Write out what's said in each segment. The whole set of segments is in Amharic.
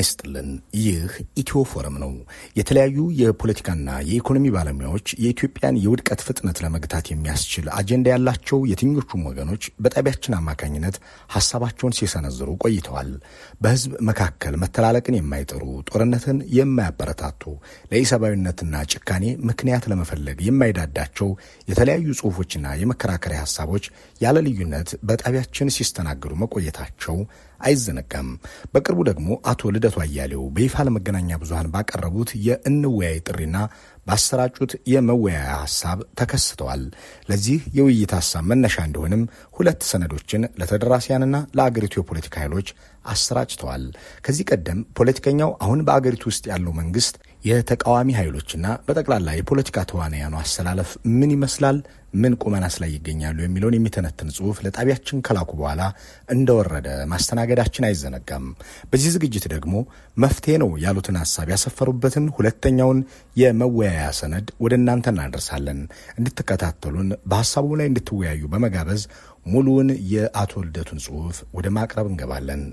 ይስጥልን። ይህ ኢትዮ ፎረም ነው። የተለያዩ የፖለቲካና የኢኮኖሚ ባለሙያዎች የኢትዮጵያን የውድቀት ፍጥነት ለመግታት የሚያስችል አጀንዳ ያላቸው የትኞቹም ወገኖች በጣቢያችን አማካኝነት ሀሳባቸውን ሲሰነዝሩ ቆይተዋል። በህዝብ መካከል መተላለቅን የማይጠሩ ጦርነትን የማያበረታቱ ለኢሰብአዊነትና ጭካኔ ምክንያት ለመፈለግ የማይዳዳቸው የተለያዩ ጽሁፎችና የመከራከሪያ ሀሳቦች ያለ ልዩነት በጣቢያችን ሲስተናገዱ መቆየታቸው አይዘነጋም። በቅርቡ ደግሞ አቶ ልደቱ አያሌው በይፋ ለመገናኛ ብዙሃን ባቀረቡት የእንወያይ ጥሪና ባሰራጩት የመወያያ ሀሳብ ተከስተዋል። ለዚህ የውይይት ሀሳብ መነሻ እንደሆንም ሁለት ሰነዶችን ለተደራሲያንና ለአገሪቱ የፖለቲካ ኃይሎች አሰራጭተዋል። ከዚህ ቀደም ፖለቲከኛው አሁን በአገሪቱ ውስጥ ያለው መንግስት የተቃዋሚ ኃይሎችና በጠቅላላ የፖለቲካ ተዋናያኑ አሰላለፍ ምን ይመስላል፣ ምን ቁመናስ ላይ ይገኛሉ የሚለውን የሚተነትን ጽሁፍ ለጣቢያችን ከላኩ በኋላ እንደወረደ ማስተናገዳችን አይዘነጋም። በዚህ ዝግጅት ደግሞ መፍትሄ ነው ያሉትን ሀሳብ ያሰፈሩበትን ሁለተኛውን የመወያያ ሰነድ ወደ እናንተ እናደርሳለን። እንድትከታተሉን በሀሳቡ ላይ እንድትወያዩ በመጋበዝ ሙሉውን የአቶ ልደቱን ጽሁፍ ወደ ማቅረብ እንገባለን።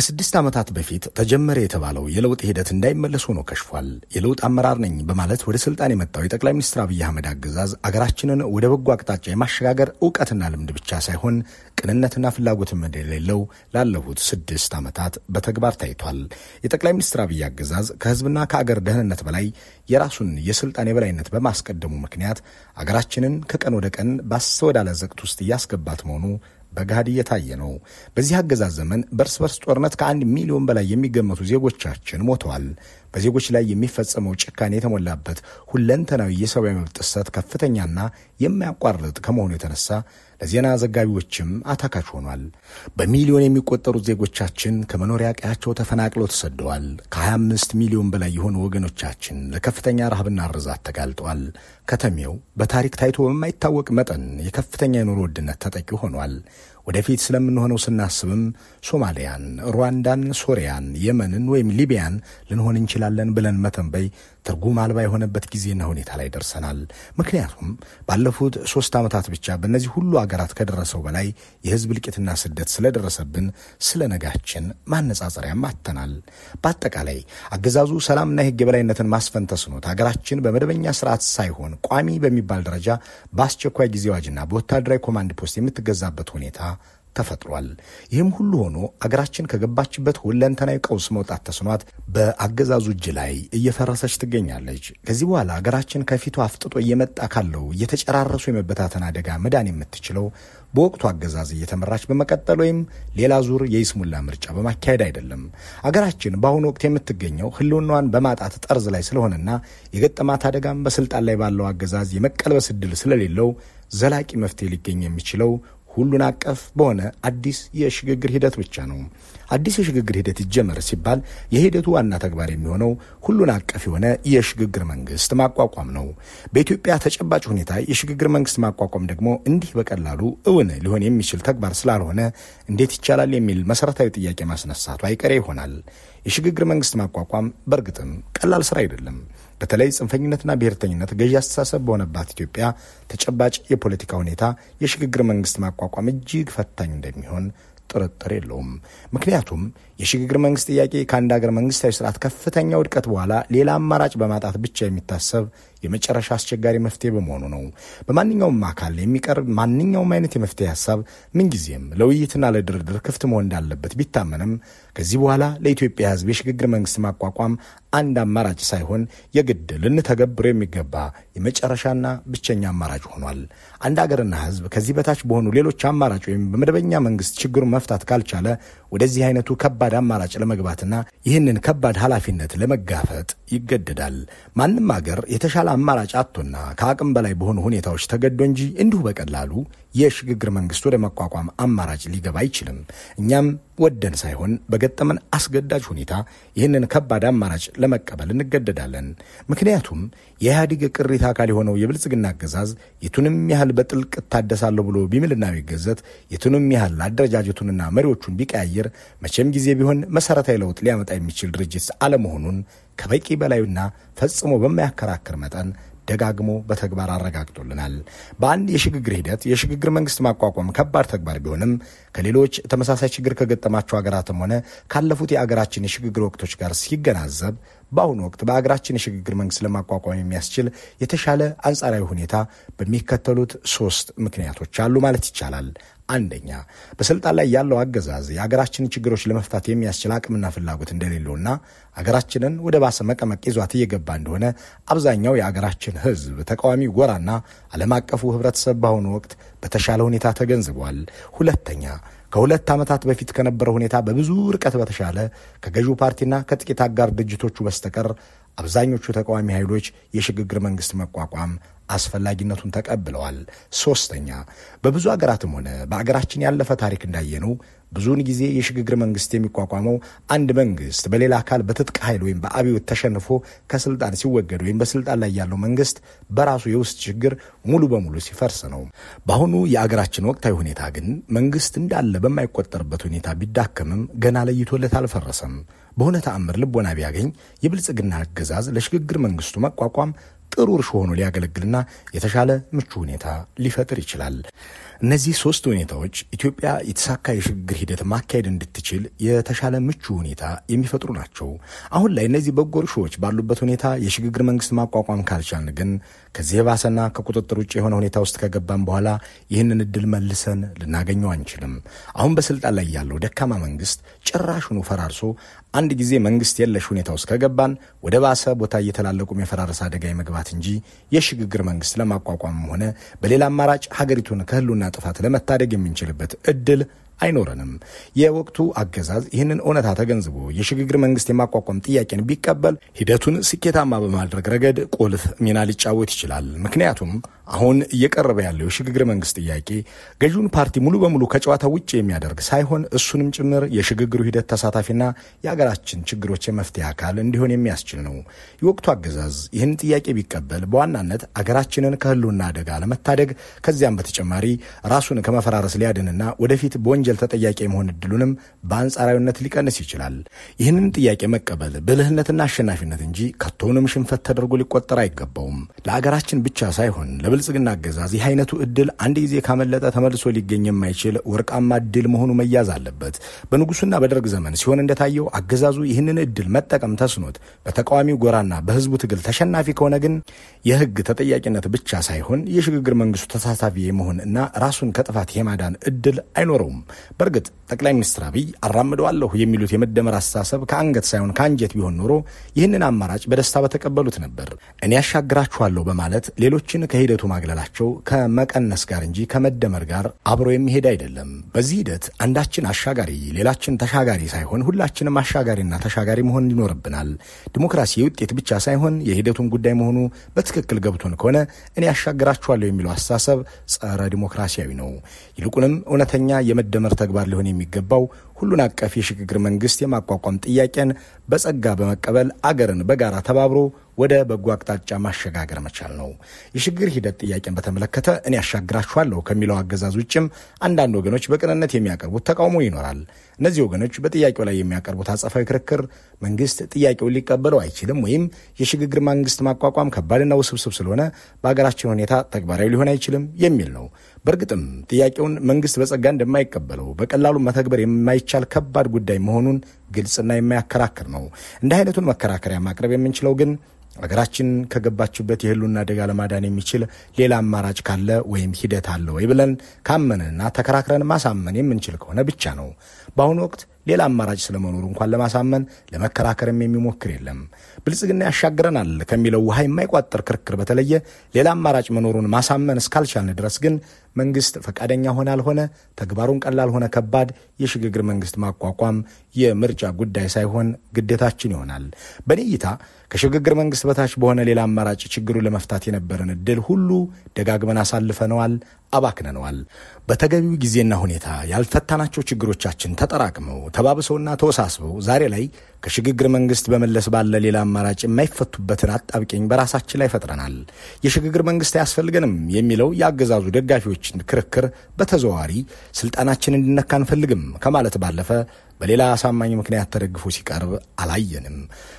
ከስድስት ዓመታት በፊት ተጀመረ የተባለው የለውጥ ሂደት እንዳይመለስ ሆኖ ከሽፏል። የለውጥ አመራር ነኝ በማለት ወደ ስልጣን የመጣው የጠቅላይ ሚኒስትር አብይ አህመድ አገዛዝ አገራችንን ወደ በጎ አቅጣጫ የማሸጋገር እውቀትና ልምድ ብቻ ሳይሆን ቅንነትና ፍላጎትም እንደሌለው ላለፉት ስድስት ዓመታት በተግባር ታይቷል። የጠቅላይ ሚኒስትር አብይ አገዛዝ ከህዝብና ከአገር ደህንነት በላይ የራሱን የስልጣን የበላይነት በማስቀደሙ ምክንያት አገራችንን ከቀን ወደ ቀን ባሰወዳለ ዘቅት ውስጥ እያስገባት መሆኑ በገሃድ እየታየ ነው። በዚህ አገዛዝ ዘመን በእርስ በርስ ጦርነት ከአንድ ሚሊዮን በላይ የሚገመቱ ዜጎቻችን ሞተዋል። በዜጎች ላይ የሚፈጸመው ጭካኔ የተሞላበት ሁለንተናዊ የሰብአዊ መብት ጥሰት ከፍተኛና የማያቋርጥ ከመሆኑ የተነሳ ለዜና ዘጋቢዎችም አታካች ሆኗል። በሚሊዮን የሚቆጠሩት ዜጎቻችን ከመኖሪያ ቀያቸው ተፈናቅለው ተሰደዋል። ከ25 ሚሊዮን በላይ የሆኑ ወገኖቻችን ለከፍተኛ ረሃብና ርዛት ተጋልጠዋል። ከተሜው በታሪክ ታይቶ በማይታወቅ መጠን የከፍተኛ የኑሮ ውድነት ተጠቂ ሆኗል። ወደፊት ስለምንሆነው ስናስብም ሶማሊያን፣ ሩዋንዳን፣ ሶሪያን፣ የመንን ወይም ሊቢያን ልንሆን እንችላለን ብለን መተንበይ ትርጉም አልባ የሆነበት ጊዜና ሁኔታ ላይ ደርሰናል። ምክንያቱም ባለፉት ሶስት ዓመታት ብቻ በእነዚህ ሁሉ አገራት ከደረሰው በላይ የህዝብ እልቂትና ስደት ስለደረሰብን ስለ ነጋችን ማነጻጸሪያም አጥተናል። በአጠቃላይ አገዛዙ ሰላምና የህግ የበላይነትን ማስፈን ተስኖት አገራችን በመደበኛ ስርዓት ሳይሆን ቋሚ በሚባል ደረጃ በአስቸኳይ ጊዜ አዋጅና በወታደራዊ ኮማንድ ፖስት የምትገዛበት ሁኔታ ተፈጥሯል። ይህም ሁሉ ሆኖ አገራችን ከገባችበት ሁለንተናዊ ቀውስ መውጣት ተስኗት በአገዛዙ እጅ ላይ እየፈረሰች ትገኛለች። ከዚህ በኋላ አገራችን ከፊቱ አፍጥጦ እየመጣ ካለው እየተጨራረሱ የመበታተን አደጋ መዳን የምትችለው በወቅቱ አገዛዝ እየተመራች በመቀጠል ወይም ሌላ ዙር የይስሙላ ምርጫ በማካሄድ አይደለም። አገራችን በአሁኑ ወቅት የምትገኘው ሕልውናዋን በማጣት ጠርዝ ላይ ስለሆነና የገጠማት አደጋም በስልጣን ላይ ባለው አገዛዝ የመቀልበስ ዕድል ስለሌለው ዘላቂ መፍትሄ ሊገኝ የሚችለው ሁሉን አቀፍ በሆነ አዲስ የሽግግር ሂደት ብቻ ነው። አዲስ የሽግግር ሂደት ይጀመር ሲባል የሂደቱ ዋና ተግባር የሚሆነው ሁሉን አቀፍ የሆነ የሽግግር መንግስት ማቋቋም ነው። በኢትዮጵያ ተጨባጭ ሁኔታ የሽግግር መንግስት ማቋቋም ደግሞ እንዲህ በቀላሉ እውን ሊሆን የሚችል ተግባር ስላልሆነ እንዴት ይቻላል የሚል መሰረታዊ ጥያቄ ማስነሳቱ አይቀሬ ይሆናል። የሽግግር መንግስት ማቋቋም በእርግጥም ቀላል ስራ አይደለም። በተለይ ጽንፈኝነትና ብሔርተኝነት ገዢ አስተሳሰብ በሆነባት ኢትዮጵያ ተጨባጭ የፖለቲካ ሁኔታ የሽግግር መንግስት ማቋቋም እጅግ ፈታኝ እንደሚሆን ጥርጥር የለውም። ምክንያቱም የሽግግር መንግስት ጥያቄ ከአንድ ሀገር መንግስታዊ ስርዓት ከፍተኛ ውድቀት በኋላ ሌላ አማራጭ በማጣት ብቻ የሚታሰብ የመጨረሻ አስቸጋሪ መፍትሄ በመሆኑ ነው። በማንኛውም አካል የሚቀርብ ማንኛውም አይነት የመፍትሄ ሀሳብ ምንጊዜም ለውይይትና ለድርድር ክፍት መሆን እንዳለበት ቢታመንም ከዚህ በኋላ ለኢትዮጵያ ሕዝብ የሽግግር መንግስት ማቋቋም አንድ አማራጭ ሳይሆን የግድ ልንተገብሮ የሚገባ የመጨረሻና ብቸኛ አማራጭ ሆኗል። አንድ አገርና ሕዝብ ከዚህ በታች በሆኑ ሌሎች አማራጭ ወይም በመደበኛ መንግስት ችግሩን መፍታት ካልቻለ ወደዚህ አይነቱ ከባድ አማራጭ ለመግባትና ይህንን ከባድ ኃላፊነት ለመጋፈጥ ይገደዳል። ማንም አገር የተሻለ አማራጭ አጥቶና ከአቅም በላይ በሆኑ ሁኔታዎች ተገዶ እንጂ እንዲሁ በቀላሉ የሽግግር መንግስት ወደ መቋቋም አማራጭ ሊገባ አይችልም። እኛም ወደን ሳይሆን በገጠመን አስገዳጅ ሁኔታ ይህንን ከባድ አማራጭ ለመቀበል እንገደዳለን። ምክንያቱም የኢህአዴግ ቅሪተ አካል የሆነው የብልጽግና አገዛዝ የቱንም ያህል በጥልቅ እታደሳለሁ ብሎ ቢምልና ቢገዘት፣ የቱንም ያህል አደረጃጀቱንና መሪዎቹን ቢቀያየር፣ መቼም ጊዜ ቢሆን መሰረታዊ ለውጥ ሊያመጣ የሚችል ድርጅት አለመሆኑን ከበቂ በላዩና ፈጽሞ በማያከራክር መጠን ደጋግሞ በተግባር አረጋግጦልናል። በአንድ የሽግግር ሂደት የሽግግር መንግስት ማቋቋም ከባድ ተግባር ቢሆንም ከሌሎች ተመሳሳይ ችግር ከገጠማቸው ሀገራትም ሆነ ካለፉት የአገራችን የሽግግር ወቅቶች ጋር ሲገናዘብ በአሁኑ ወቅት በአገራችን የሽግግር መንግስት ለማቋቋም የሚያስችል የተሻለ አንጻራዊ ሁኔታ በሚከተሉት ሶስት ምክንያቶች አሉ ማለት ይቻላል። አንደኛ በስልጣን ላይ ያለው አገዛዝ የሀገራችንን ችግሮች ለመፍታት የሚያስችል አቅምና ፍላጎት እንደሌለውና ሀገራችንን ወደ ባሰ መቀመቅ ይዟት እየገባ እንደሆነ አብዛኛው የሀገራችን ሕዝብ ተቃዋሚው ጎራና ዓለም አቀፉ ሕብረተሰብ በአሁኑ ወቅት በተሻለ ሁኔታ ተገንዝቧል። ሁለተኛ ከሁለት ዓመታት በፊት ከነበረው ሁኔታ በብዙ ርቀት በተሻለ ከገዢው ፓርቲና ከጥቂት አጋር ድርጅቶቹ በስተቀር አብዛኞቹ ተቃዋሚ ኃይሎች የሽግግር መንግስት መቋቋም አስፈላጊነቱን ተቀብለዋል። ሶስተኛ፣ በብዙ አገራትም ሆነ በአገራችን ያለፈ ታሪክ እንዳየነው ብዙውን ጊዜ የሽግግር መንግስት የሚቋቋመው አንድ መንግስት በሌላ አካል በትጥቅ ኃይል ወይም በአብዮት ተሸንፎ ከስልጣን ሲወገድ ወይም በስልጣን ላይ ያለው መንግስት በራሱ የውስጥ ችግር ሙሉ በሙሉ ሲፈርስ ነው። በአሁኑ የአገራችን ወቅታዊ ሁኔታ ግን መንግስት እንዳለ በማይቆጠርበት ሁኔታ ቢዳከምም ገና ለይቶለት አልፈረሰም። በሆነ ተአምር ልቦና ቢያገኝ የብልጽግና አገዛዝ ለሽግግር መንግስቱ መቋቋም ጥሩ እርሾ ሆኖ ሊያገለግልና የተሻለ ምቹ ሁኔታ ሊፈጥር ይችላል። እነዚህ ሶስት ሁኔታዎች ኢትዮጵያ የተሳካ የሽግግር ሂደት ማካሄድ እንድትችል የተሻለ ምቹ ሁኔታ የሚፈጥሩ ናቸው። አሁን ላይ እነዚህ በጎ እርሾዎች ባሉበት ሁኔታ የሽግግር መንግስት ማቋቋም ካልቻልን ግን ከዚህ የባሰና ከቁጥጥር ውጭ የሆነ ሁኔታ ውስጥ ከገባን በኋላ ይህንን እድል መልሰን ልናገኘው አንችልም። አሁን በስልጣን ላይ ያለው ደካማ መንግስት ጭራሹኑ ፈራርሶ አንድ ጊዜ መንግስት የለሽ ሁኔታ ውስጥ ከገባን ወደ ባሰ ቦታ እየተላለቁም የፈራረሰ አደጋ የመግባት እንጂ የሽግግር መንግስት ለማቋቋምም ሆነ በሌላ አማራጭ ሀገሪቱን ከህሉና ጥፋት ለመታደግ የምንችልበት እድል አይኖረንም። የወቅቱ አገዛዝ ይህንን እውነታ ተገንዝቦ የሽግግር መንግስት የማቋቋም ጥያቄን ቢቀበል ሂደቱን ስኬታማ በማድረግ ረገድ ቁልፍ ሚና ሊጫወት ይችላል። ምክንያቱም አሁን እየቀረበ ያለው የሽግግር መንግስት ጥያቄ ገዢውን ፓርቲ ሙሉ በሙሉ ከጨዋታ ውጭ የሚያደርግ ሳይሆን እሱንም ጭምር የሽግግሩ ሂደት ተሳታፊና የሀገራችን ችግሮች የመፍትሄ አካል እንዲሆን የሚያስችል ነው። የወቅቱ አገዛዝ ይህን ጥያቄ ቢቀበል በዋናነት አገራችንን ከህልውና አደጋ ለመታደግ ከዚያም በተጨማሪ ራሱን ከመፈራረስ ሊያድንና ወደፊት በወንጀ ወንጀል ተጠያቂ የመሆን እድሉንም በአንጻራዊነት ሊቀንስ ይችላል። ይህንን ጥያቄ መቀበል ብልህነትና አሸናፊነት እንጂ ከቶውንም ሽንፈት ተደርጎ ሊቆጠር አይገባውም። ለአገራችን ብቻ ሳይሆን ለብልጽግና አገዛዝ ይህ አይነቱ እድል አንድ ጊዜ ካመለጠ ተመልሶ ሊገኝ የማይችል ወርቃማ እድል መሆኑ መያዝ አለበት። በንጉሱና በደርግ ዘመን ሲሆን እንደታየው አገዛዙ ይህንን እድል መጠቀም ተስኖት በተቃዋሚው ጎራና በህዝቡ ትግል ተሸናፊ ከሆነ ግን የህግ ተጠያቂነት ብቻ ሳይሆን የሽግግር መንግስቱ ተሳታፊ የመሆን እና ራሱን ከጥፋት የማዳን እድል አይኖረውም። በእርግጥ ጠቅላይ ሚኒስትር አብይ አራምደዋለሁ የሚሉት የመደመር አስተሳሰብ ከአንገት ሳይሆን ከአንጀት ቢሆን ኖሮ ይህንን አማራጭ በደስታ በተቀበሉት ነበር። እኔ ያሻግራችኋለሁ በማለት ሌሎችን ከሂደቱ ማግለላቸው ከመቀነስ ጋር እንጂ ከመደመር ጋር አብሮ የሚሄድ አይደለም። በዚህ ሂደት አንዳችን አሻጋሪ ሌላችን ተሻጋሪ ሳይሆን ሁላችንም አሻጋሪና ተሻጋሪ መሆን ይኖርብናል። ዲሞክራሲ የውጤት ብቻ ሳይሆን የሂደቱን ጉዳይ መሆኑ በትክክል ገብቶን ከሆነ እኔ ያሻግራችኋለሁ የሚለው አስተሳሰብ ጸረ ዲሞክራሲያዊ ነው። ይልቁንም እውነተኛ የመደመር የሚጨመር ተግባር ሊሆን የሚገባው ሁሉን አቀፍ የሽግግር መንግስት የማቋቋም ጥያቄን በጸጋ በመቀበል አገርን በጋራ ተባብሮ ወደ በጎ አቅጣጫ ማሸጋገር መቻል ነው። የሽግግር ሂደት ጥያቄን በተመለከተ እኔ ያሻግራችኋለሁ ከሚለው አገዛዝ ውጭም አንዳንድ ወገኖች በቅንነት የሚያቀርቡት ተቃውሞ ይኖራል። እነዚህ ወገኖች በጥያቄው ላይ የሚያቀርቡት አጸፋዊ ክርክር መንግስት ጥያቄውን ሊቀበለው አይችልም ወይም የሽግግር መንግስት ማቋቋም ከባድና ውስብስብ ስለሆነ በሀገራችን ሁኔታ ተግባራዊ ሊሆን አይችልም የሚል ነው። በእርግጥም ጥያቄውን መንግስት በጸጋ እንደማይቀበለው በቀላሉ መተግበር የማይ የሚቻል ከባድ ጉዳይ መሆኑን ግልጽና የማያከራክር ነው። እንዲህ አይነቱን መከራከሪያ ማቅረብ የምንችለው ግን አገራችን ከገባችበት የህልውና አደጋ ለማዳን የሚችል ሌላ አማራጭ ካለ ወይም ሂደት አለ ወይ ብለን ካመንንና ተከራክረን ማሳመን የምንችል ከሆነ ብቻ ነው። በአሁኑ ወቅት ሌላ አማራጭ ስለመኖሩ እንኳን ለማሳመን ለመከራከርም የሚሞክር የለም። ብልጽግና ያሻግረናል ከሚለው ውሃ የማይቋጠር ክርክር በተለየ ሌላ አማራጭ መኖሩን ማሳመን እስካልቻልን ድረስ ግን መንግስት ፈቃደኛ ሆነ አልሆነ፣ ተግባሩን ቀላል ሆነ ከባድ፣ የሽግግር መንግስት ማቋቋም የምርጫ ጉዳይ ሳይሆን ግዴታችን ይሆናል። በኔ እይታ ከሽግግር መንግስት በታች በሆነ ሌላ አማራጭ ችግሩን ለመፍታት የነበረን እድል ሁሉ ደጋግመን አሳልፈነዋል፣ አባክነነዋል። በተገቢው ጊዜና ሁኔታ ያልፈታናቸው ችግሮቻችን ተጠራቅመው ተባብሰውና ተወሳስበው ዛሬ ላይ ከሽግግር መንግስት በመለስ ባለ ሌላ አማራጭ የማይፈቱበትን አጣብቂኝ በራሳችን ላይ ፈጥረናል። የሽግግር መንግስት አያስፈልገንም የሚለው የአገዛዙ ደጋፊዎች ፓርቲዎችን ክርክር በተዘዋዋሪ ስልጣናችን እንዲነካ አንፈልግም ከማለት ባለፈ በሌላ አሳማኝ ምክንያት ተደግፎ ሲቀርብ አላየንም።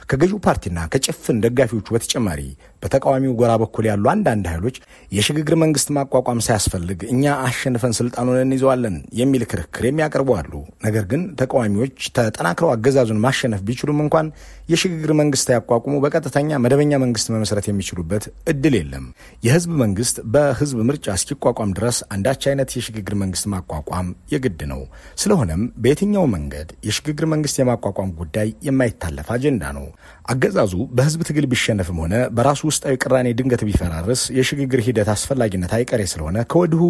ከገዢው ፓርቲና ከጭፍን ደጋፊዎቹ በተጨማሪ በተቃዋሚው ጎራ በኩል ያሉ አንዳንድ ኃይሎች የሽግግር መንግስት ማቋቋም ሳያስፈልግ እኛ አሸንፈን ስልጣኑን እንይዘዋለን የሚል ክርክር የሚያቀርቡ አሉ። ነገር ግን ተቃዋሚዎች ተጠናክረው አገዛዙን ማሸነፍ ቢችሉም እንኳን የሽግግር መንግስት ያቋቁሙ በቀጥተኛ መደበኛ መንግስት መመስረት የሚችሉበት እድል የለም። የህዝብ መንግስት በህዝብ ምርጫ እስኪቋቋም ድረስ አንዳች አይነት የሽግግር መንግስት ማቋቋም የግድ ነው። ስለሆነም በየትኛው መንገድ የሽግግር መንግስት የማቋቋም ጉዳይ የማይታለፍ አጀንዳ ነው። አገዛዙ በህዝብ ትግል ቢሸነፍም ሆነ በራሱ ውስጣዊ ቅራኔ ድንገት ቢፈራርስ የሽግግር ሂደት አስፈላጊነት አይቀሬ ስለሆነ ከወዲሁ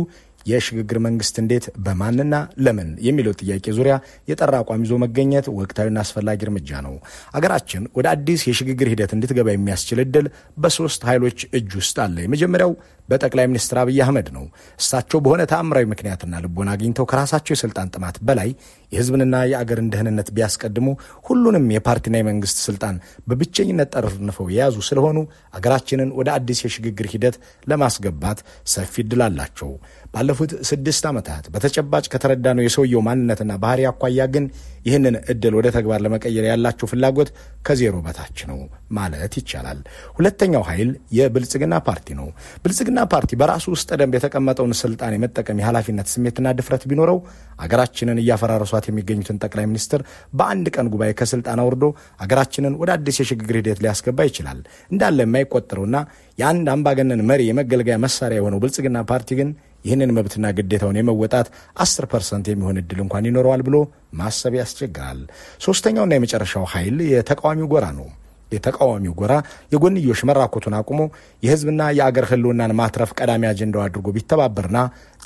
የሽግግር መንግስት እንዴት በማንና ለምን የሚለው ጥያቄ ዙሪያ የጠራ አቋም ይዞ መገኘት ወቅታዊና አስፈላጊ እርምጃ ነው። አገራችን ወደ አዲስ የሽግግር ሂደት እንድትገባ የሚያስችል እድል በሶስት ኃይሎች እጅ ውስጥ አለ። የመጀመሪያው በጠቅላይ ሚኒስትር አብይ አህመድ ነው። እሳቸው በሆነ ተአምራዊ ምክንያትና ልቦና አግኝተው ከራሳቸው የስልጣን ጥማት በላይ የህዝብንና የአገርን ደህንነት ቢያስቀድሙ ሁሉንም የፓርቲና የመንግስት ስልጣን በብቸኝነት ጠርንፈው የያዙ ስለሆኑ አገራችንን ወደ አዲስ የሽግግር ሂደት ለማስገባት ሰፊ እድል አላቸው። ባለፉት ስድስት ዓመታት በተጨባጭ ከተረዳነው የሰውየው ማንነትና ባህሪ አኳያ ግን ይህንን እድል ወደ ተግባር ለመቀየር ያላቸው ፍላጎት ከዜሮ በታች ነው ማለት ይቻላል። ሁለተኛው ኃይል የብልጽግና ፓርቲ ነው። ብልጽግና ፓርቲ በራሱ ውስጥ ደንብ የተቀመጠውን ስልጣን የመጠቀም የኃላፊነት ስሜትና ድፍረት ቢኖረው አገራችንን እያፈራረሷት የሚገኙትን ጠቅላይ ሚኒስትር በአንድ ቀን ጉባኤ ከስልጣን አውርዶ አገራችንን ወደ አዲስ የሽግግር ሂደት ሊያስገባ ይችላል። እንዳለ የማይቆጠረውና የአንድ አምባገነን መሪ የመገልገያ መሳሪያ የሆነው ብልጽግና ፓርቲ ግን ይህንን መብትና ግዴታውን የመወጣት 10 ፐርሰንት የሚሆን እድል እንኳን ይኖረዋል ብሎ ማሰብ ያስቸግራል። ሶስተኛውና የመጨረሻው ኃይል የተቃዋሚው ጎራ ነው። የተቃዋሚው ጎራ የጎንዮሽ መራኮቱን አቁሞ የህዝብና የአገር ህልውናን ማትረፍ ቀዳሚ አጀንዳው አድርጎ ቢተባበርና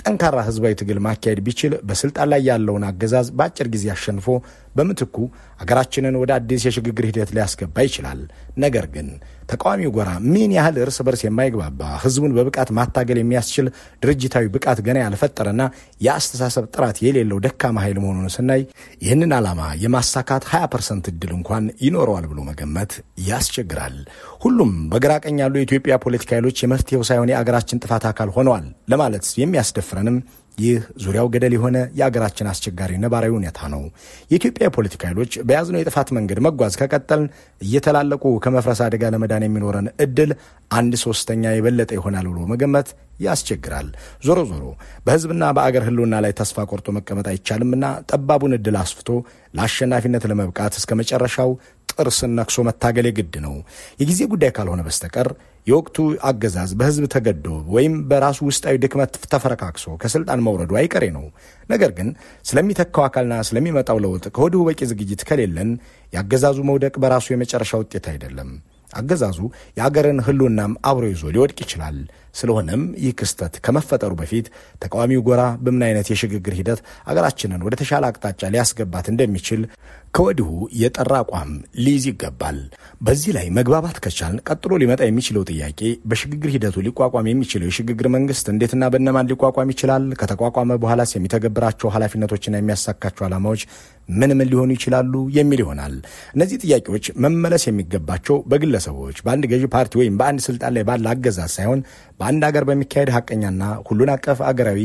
ጠንካራ ህዝባዊ ትግል ማካሄድ ቢችል በስልጣን ላይ ያለውን አገዛዝ በአጭር ጊዜ አሸንፎ በምትኩ አገራችንን ወደ አዲስ የሽግግር ሂደት ሊያስገባ ይችላል። ነገር ግን ተቃዋሚው ጎራ ምን ያህል እርስ በርስ የማይግባባ ህዝቡን በብቃት ማታገል የሚያስችል ድርጅታዊ ብቃት ገና ያልፈጠረና የአስተሳሰብ ጥራት የሌለው ደካማ ኃይል መሆኑን ስናይ ይህንን ዓላማ የማሳካት 20 ፐርሰንት እድል እንኳን ይኖረዋል ብሎ መገመት ያስቸግራል። ሁሉም በግራ ቀኝ ያሉ የኢትዮጵያ ፖለቲካ ኃይሎች የመፍትሄው ሳይሆን የአገራችን ጥፋት አካል ሆነዋል ለማለት የሚያስደፍረንም ይህ ዙሪያው ገደል የሆነ የአገራችን አስቸጋሪ ነባራዊ ሁኔታ ነው። የኢትዮጵያ የፖለቲካ ኃይሎች በያዝነው የጥፋት መንገድ መጓዝ ከቀጠል እየተላለቁ ከመፍረስ አደጋ ለመዳን የሚኖረን እድል አንድ ሶስተኛ የበለጠ ይሆናል ብሎ መገመት ያስቸግራል። ዞሮ ዞሮ በህዝብና በአገር ህልውና ላይ ተስፋ ቆርጦ መቀመጥ አይቻልምና ጠባቡን እድል አስፍቶ ለአሸናፊነት ለመብቃት እስከ መጨረሻው ጥርስን ነክሶ መታገል የግድ ነው። የጊዜ ጉዳይ ካልሆነ በስተቀር የወቅቱ አገዛዝ በህዝብ ተገዶ ወይም በራሱ ውስጣዊ ድክመት ተፈረካክሶ ከስልጣን መውረዱ አይቀሬ ነው። ነገር ግን ስለሚተካው አካልና ስለሚመጣው ለውጥ ከወዲሁ በቂ ዝግጅት ከሌለን የአገዛዙ መውደቅ በራሱ የመጨረሻ ውጤት አይደለም። አገዛዙ የአገርን ህልውናም አብሮ ይዞ ሊወድቅ ይችላል። ስለሆነም ይህ ክስተት ከመፈጠሩ በፊት ተቃዋሚው ጎራ በምን አይነት የሽግግር ሂደት አገራችንን ወደ ተሻለ አቅጣጫ ሊያስገባት እንደሚችል ከወዲሁ የጠራ አቋም ሊይዝ ይገባል። በዚህ ላይ መግባባት ከቻልን ቀጥሎ ሊመጣ የሚችለው ጥያቄ በሽግግር ሂደቱ ሊቋቋም የሚችለው የሽግግር መንግስት እንዴትና በነማን ሊቋቋም ይችላል? ከተቋቋመ በኋላስ የሚተገብራቸው ኃላፊነቶችና የሚያሳካቸው ዓላማዎች ምን ምን ሊሆኑ ይችላሉ የሚል ይሆናል። እነዚህ ጥያቄዎች መመለስ የሚገባቸው በግለሰቦች፣ በአንድ ገዢ ፓርቲ ወይም በአንድ ስልጣን ላይ ባለ አገዛዝ ሳይሆን በአንድ ሀገር በሚካሄድ ሀቀኛና ሁሉን አቀፍ አገራዊ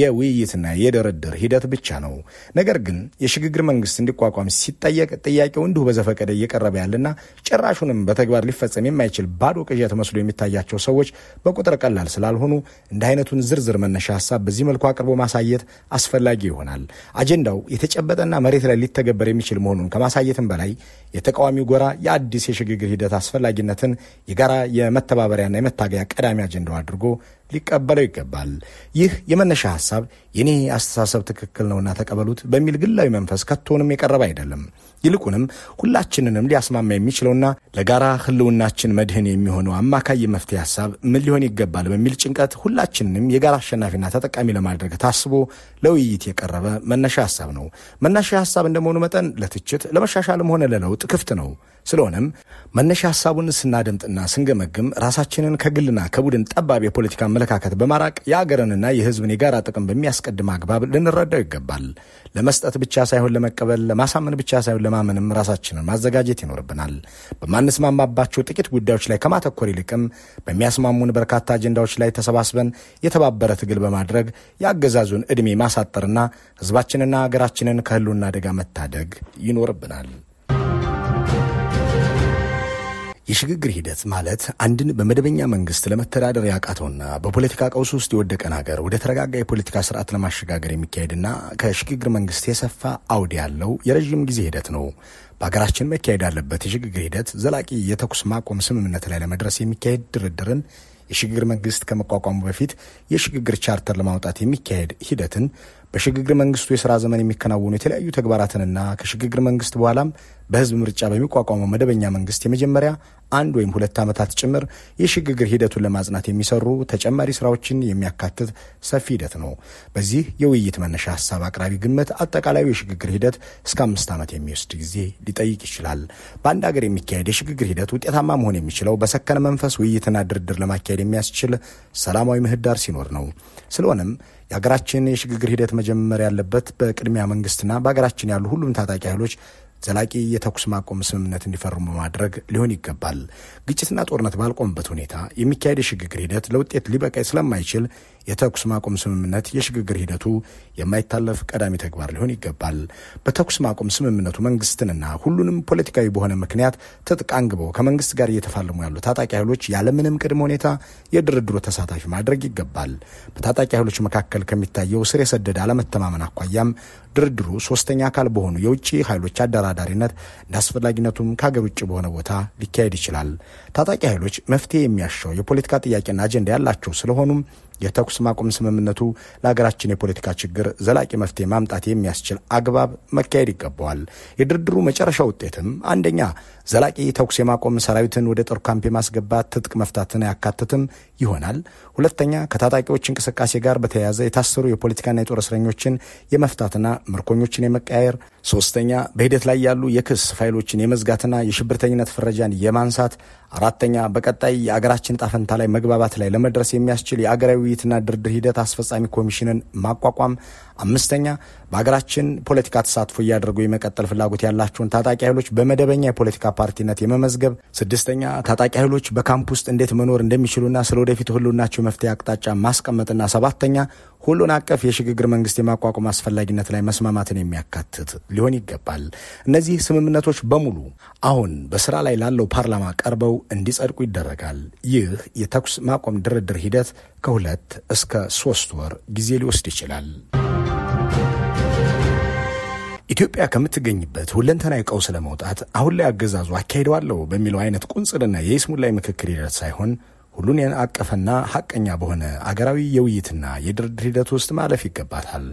የውይይትና የድርድር ሂደት ብቻ ነው። ነገር ግን የሽግግር መንግስት እንዲቋቋም ሲጠየቅ ጥያቄው እንዲሁ በዘፈቀደ እየቀረበ ያለና ጭራሹንም በተግባር ሊፈጸም የማይችል ባዶ ቅዠት መስሎ የሚታያቸው ሰዎች በቁጥር ቀላል ስላልሆኑ እንደ አይነቱን ዝርዝር መነሻ ሀሳብ በዚህ መልኩ አቅርቦ ማሳየት አስፈላጊ ይሆናል። አጀንዳው የተጨበጠና መሬት ላይ ሊተገበር የሚችል መሆኑን ከማሳየትም በላይ የተቃዋሚው ጎራ የአዲስ የሽግግር ሂደት አስፈላጊነትን የጋራ የመተባበሪያና የመታገያ ቀዳሚ አጀንዳው አድርጎ ሊቀበለው ይገባል። ይህ የመነሻ ሀሳብ የኔ አስተሳሰብ ትክክል ነውና ተቀበሉት በሚል ግላዊ መንፈስ ከቶንም የቀረበ አይደለም። ይልቁንም ሁላችንንም ሊያስማማ የሚችለውና ለጋራ ህልውናችን መድህን የሚሆነው አማካይ መፍትሄ ሀሳብ ምን ሊሆን ይገባል በሚል ጭንቀት ሁላችንንም የጋራ አሸናፊና ተጠቃሚ ለማድረግ ታስቦ ለውይይት የቀረበ መነሻ ሀሳብ ነው። መነሻ ሀሳብ እንደመሆኑ መጠን ለትችት ለመሻሻልም ሆነ ለለውጥ ክፍት ነው። ስለሆነም መነሻ ሀሳቡን ስናደምጥና ስንገመግም ራሳችንን ከግልና ከቡድን ጠባብ የፖለቲካ አመለካከት በማራቅ የአገርንና የህዝብን የጋራ ጥቅም በሚያስቀድም አግባብ ልንረዳው ይገባል። ለመስጠት ብቻ ሳይሆን ለመቀበል፣ ለማሳመን ብቻ ሳይሆን ለማመንም ራሳችንን ማዘጋጀት ይኖርብናል። በማንስማማባቸው ጥቂት ጉዳዮች ላይ ከማተኮር ይልቅም በሚያስማሙን በርካታ አጀንዳዎች ላይ ተሰባስበን የተባበረ ትግል በማድረግ የአገዛዙን ዕድሜ ማሳጠርና ህዝባችንና ሀገራችንን ከህልውና አደጋ መታደግ ይኖርብናል። የሽግግር ሂደት ማለት አንድን በመደበኛ መንግስት ለመተዳደር ያቃተውና በፖለቲካ ቀውስ ውስጥ የወደቀን ሀገር ወደ ተረጋጋ የፖለቲካ ስርዓት ለማሸጋገር የሚካሄድና ከሽግግር መንግስት የሰፋ አውድ ያለው የረዥም ጊዜ ሂደት ነው። በሀገራችን መካሄድ ያለበት የሽግግር ሂደት ዘላቂ የተኩስ ማቆም ስምምነት ላይ ለመድረስ የሚካሄድ ድርድርን የሽግግር መንግስት ከመቋቋሙ በፊት የሽግግር ቻርተር ለማውጣት የሚካሄድ ሂደትን በሽግግር መንግስቱ የስራ ዘመን የሚከናወኑ የተለያዩ ተግባራትንና ከሽግግር መንግስት በኋላም በህዝብ ምርጫ በሚቋቋመው መደበኛ መንግስት የመጀመሪያ አንድ ወይም ሁለት ዓመታት ጭምር የሽግግር ሂደቱን ለማጽናት የሚሰሩ ተጨማሪ ስራዎችን የሚያካትት ሰፊ ሂደት ነው። በዚህ የውይይት መነሻ ሀሳብ አቅራቢ ግምት አጠቃላዩ የሽግግር ሂደት እስከ አምስት ዓመት የሚወስድ ጊዜ ሊጠይቅ ይችላል። በአንድ ሀገር የሚካሄድ የሽግግር ሂደት ውጤታማ መሆን የሚችለው በሰከነ መንፈስ ውይይትና ድርድር ለማካሄድ የሚያስችል ሰላማዊ ምህዳር ሲኖር ነው። ስለሆነም የሀገራችን የሽግግር ሂደት መጀመር ያለበት በቅድሚያ መንግስትና በሀገራችን ያሉ ሁሉም ታጣቂ ኃይሎች ዘላቂ የተኩስ ማቆም ስምምነት እንዲፈርሙ በማድረግ ሊሆን ይገባል። ግጭትና ጦርነት ባልቆምበት ሁኔታ የሚካሄድ የሽግግር ሂደት ለውጤት ሊበቃ ስለማይችል የተኩስ ማቆም ስምምነት የሽግግር ሂደቱ የማይታለፍ ቀዳሚ ተግባር ሊሆን ይገባል። በተኩስ ማቆም ስምምነቱ መንግስትንና ሁሉንም ፖለቲካዊ በሆነ ምክንያት ትጥቅ አንግበው ከመንግስት ጋር እየተፋለሙ ያሉ ታጣቂ ኃይሎች ያለምንም ቅድመ ሁኔታ የድርድሩ ተሳታፊ ማድረግ ይገባል። በታጣቂ ኃይሎች መካከል ከሚታየው ስር የሰደደ አለመተማመን አኳያም ድርድሩ ሶስተኛ አካል በሆኑ የውጭ ኃይሎች አደራዳሪነት እንደ አስፈላጊነቱም ከሀገር ውጭ በሆነ ቦታ ሊካሄድ ይችላል። ታጣቂ ኃይሎች መፍትሄ የሚያሻው የፖለቲካ ጥያቄና አጀንዳ ያላቸው ስለሆኑም የተኩስ ማቆም ስምምነቱ ለሀገራችን የፖለቲካ ችግር ዘላቂ መፍትሄ ማምጣት የሚያስችል አግባብ መካሄድ ይገባዋል። የድርድሩ መጨረሻ ውጤትም አንደኛ ዘላቂ ተኩስ የማቆም ሰራዊትን ወደ ጦር ካምፕ የማስገባት ትጥቅ መፍታትን አያካትትም ይሆናል። ሁለተኛ ከታጣቂዎች እንቅስቃሴ ጋር በተያያዘ የታሰሩ የፖለቲካና የጦር እስረኞችን የመፍታትና ምርኮኞችን የመቀያየር፣ ሶስተኛ በሂደት ላይ ያሉ የክስ ፋይሎችን የመዝጋትና የሽብርተኝነት ፍረጃን የማንሳት፣ አራተኛ በቀጣይ የአገራችን ጣፈንታ ላይ መግባባት ላይ ለመድረስ የሚያስችል የአገራዊ ውይይትና ድርድር ሂደት አስፈጻሚ ኮሚሽንን ማቋቋም አምስተኛ በሀገራችን ፖለቲካ ተሳትፎ እያደረጉ የመቀጠል ፍላጎት ያላቸውን ታጣቂ ኃይሎች በመደበኛ የፖለቲካ ፓርቲነት የመመዝገብ፣ ስድስተኛ ታጣቂ ኃይሎች በካምፕ ውስጥ እንዴት መኖር እንደሚችሉና ስለ ወደፊት ህልውናቸው መፍትሄ አቅጣጫ ማስቀመጥና ሰባተኛ ሁሉን አቀፍ የሽግግር መንግስት የማቋቋም አስፈላጊነት ላይ መስማማትን የሚያካትት ሊሆን ይገባል። እነዚህ ስምምነቶች በሙሉ አሁን በስራ ላይ ላለው ፓርላማ ቀርበው እንዲጸድቁ ይደረጋል። ይህ የተኩስ ማቆም ድርድር ሂደት ከሁለት እስከ ሶስት ወር ጊዜ ሊወስድ ይችላል። ኢትዮጵያ ከምትገኝበት ሁለንተናዊ ቀውስ ለመውጣት አሁን ላይ አገዛዙ አካሄደዋለሁ በሚለው አይነት ቁንጽልና የይስሙላይ ምክክር ሂደት ሳይሆን ሁሉን ያቀፈና ሀቀኛ በሆነ አገራዊ የውይይትና የድርድር ሂደት ውስጥ ማለፍ ይገባታል።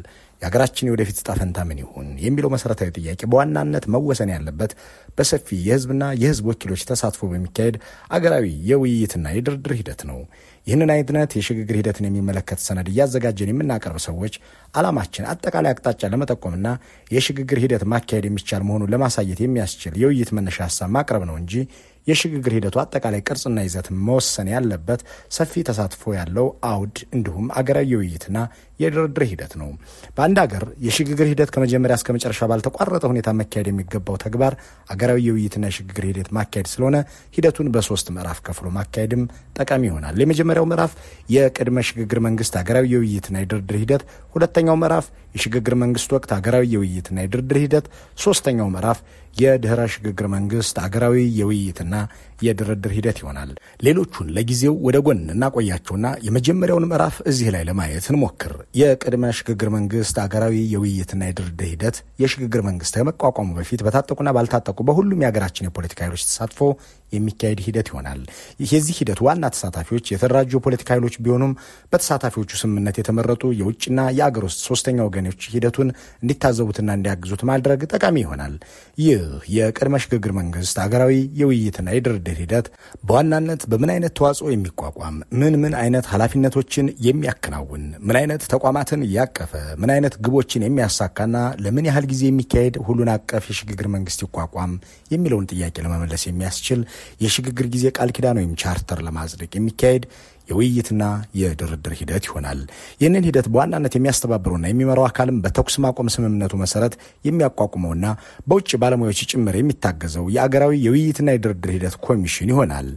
የሀገራችን የወደፊት ጣፈንታ ፈንታ ምን ይሁን የሚለው መሰረታዊ ጥያቄ በዋናነት መወሰን ያለበት በሰፊ የህዝብና የህዝብ ወኪሎች ተሳትፎ በሚካሄድ አገራዊ የውይይትና የድርድር ሂደት ነው። ይህንን አይነት የሽግግር ሂደትን የሚመለከት ሰነድ እያዘጋጀን የምናቀርብ ሰዎች ዓላማችን አጠቃላይ አቅጣጫ ለመጠቆምና የሽግግር ሂደት ማካሄድ የሚቻል መሆኑን ለማሳየት የሚያስችል የውይይት መነሻ ሀሳብ ማቅረብ ነው እንጂ የሽግግር ሂደቱ አጠቃላይ ቅርጽና ይዘት መወሰን ያለበት ሰፊ ተሳትፎ ያለው አውድ እንዲሁም አገራዊ ውይይትና የድርድር ሂደት ነው። በአንድ ሀገር የሽግግር ሂደት ከመጀመሪያ እስከ መጨረሻ ባልተቋረጠ ሁኔታ መካሄድ የሚገባው ተግባር አገራዊ የውይይትና የሽግግር ሂደት ማካሄድ ስለሆነ ሂደቱን በሶስት ምዕራፍ ከፍሎ ማካሄድም ጠቃሚ ይሆናል። የመጀመሪያው ምዕራፍ የቅድመ ሽግግር መንግስት አገራዊ የውይይትና የድርድር ሂደት፣ ሁለተኛው ምዕራፍ የሽግግር መንግስት ወቅት አገራዊ የውይይትና የድርድር ሂደት፣ ሶስተኛው ምዕራፍ የድህረ ሽግግር መንግስት አገራዊ የውይይትና የድርድር ሂደት ይሆናል። ሌሎቹን ለጊዜው ወደ ጎን እናቆያቸውና የመጀመሪያውን ምዕራፍ እዚህ ላይ ለማየት እንሞክር። የቅድመ ሽግግር መንግስት አገራዊ የውይይትና የድርድር ሂደት የሽግግር መንግስት ከመቋቋሙ በፊት በታጠቁና ባልታጠቁ በሁሉም የሀገራችን የፖለቲካ ኃይሎች ተሳትፎ የሚካሄድ ሂደት ይሆናል። የዚህ ሂደት ዋና ተሳታፊዎች የተደራጁ የፖለቲካ ኃይሎች ቢሆኑም በተሳታፊዎቹ ስምምነት የተመረጡ የውጭና የአገር ውስጥ ሶስተኛ ወገኖች ሂደቱን እንዲታዘቡትና እንዲያግዙት ማድረግ ጠቃሚ ይሆናል። ይህ የቅድመ ሽግግር መንግስት አገራዊ የውይይትና የድርድር ሂደት በዋናነት በምን አይነት ተዋጽኦ የሚቋቋም ምን ምን አይነት ኃላፊነቶችን የሚያከናውን ምን አይነት ተቋማትን እያቀፈ ምን አይነት ግቦችን የሚያሳካና ለምን ያህል ጊዜ የሚካሄድ ሁሉን አቀፍ የሽግግር መንግስት ይቋቋም የሚለውን ጥያቄ ለመመለስ የሚያስችል የሽግግር ጊዜ ቃል ኪዳን ወይም ቻርተር ለማጽደቅ የሚካሄድ የውይይትና የድርድር ሂደት ይሆናል። ይህንን ሂደት በዋናነት የሚያስተባብረውና የሚመራው አካልም በተኩስ ማቆም ስምምነቱ መሰረት የሚያቋቁመውና በውጭ ባለሙያዎች ጭምር የሚታገዘው የአገራዊ የውይይትና የድርድር ሂደት ኮሚሽን ይሆናል።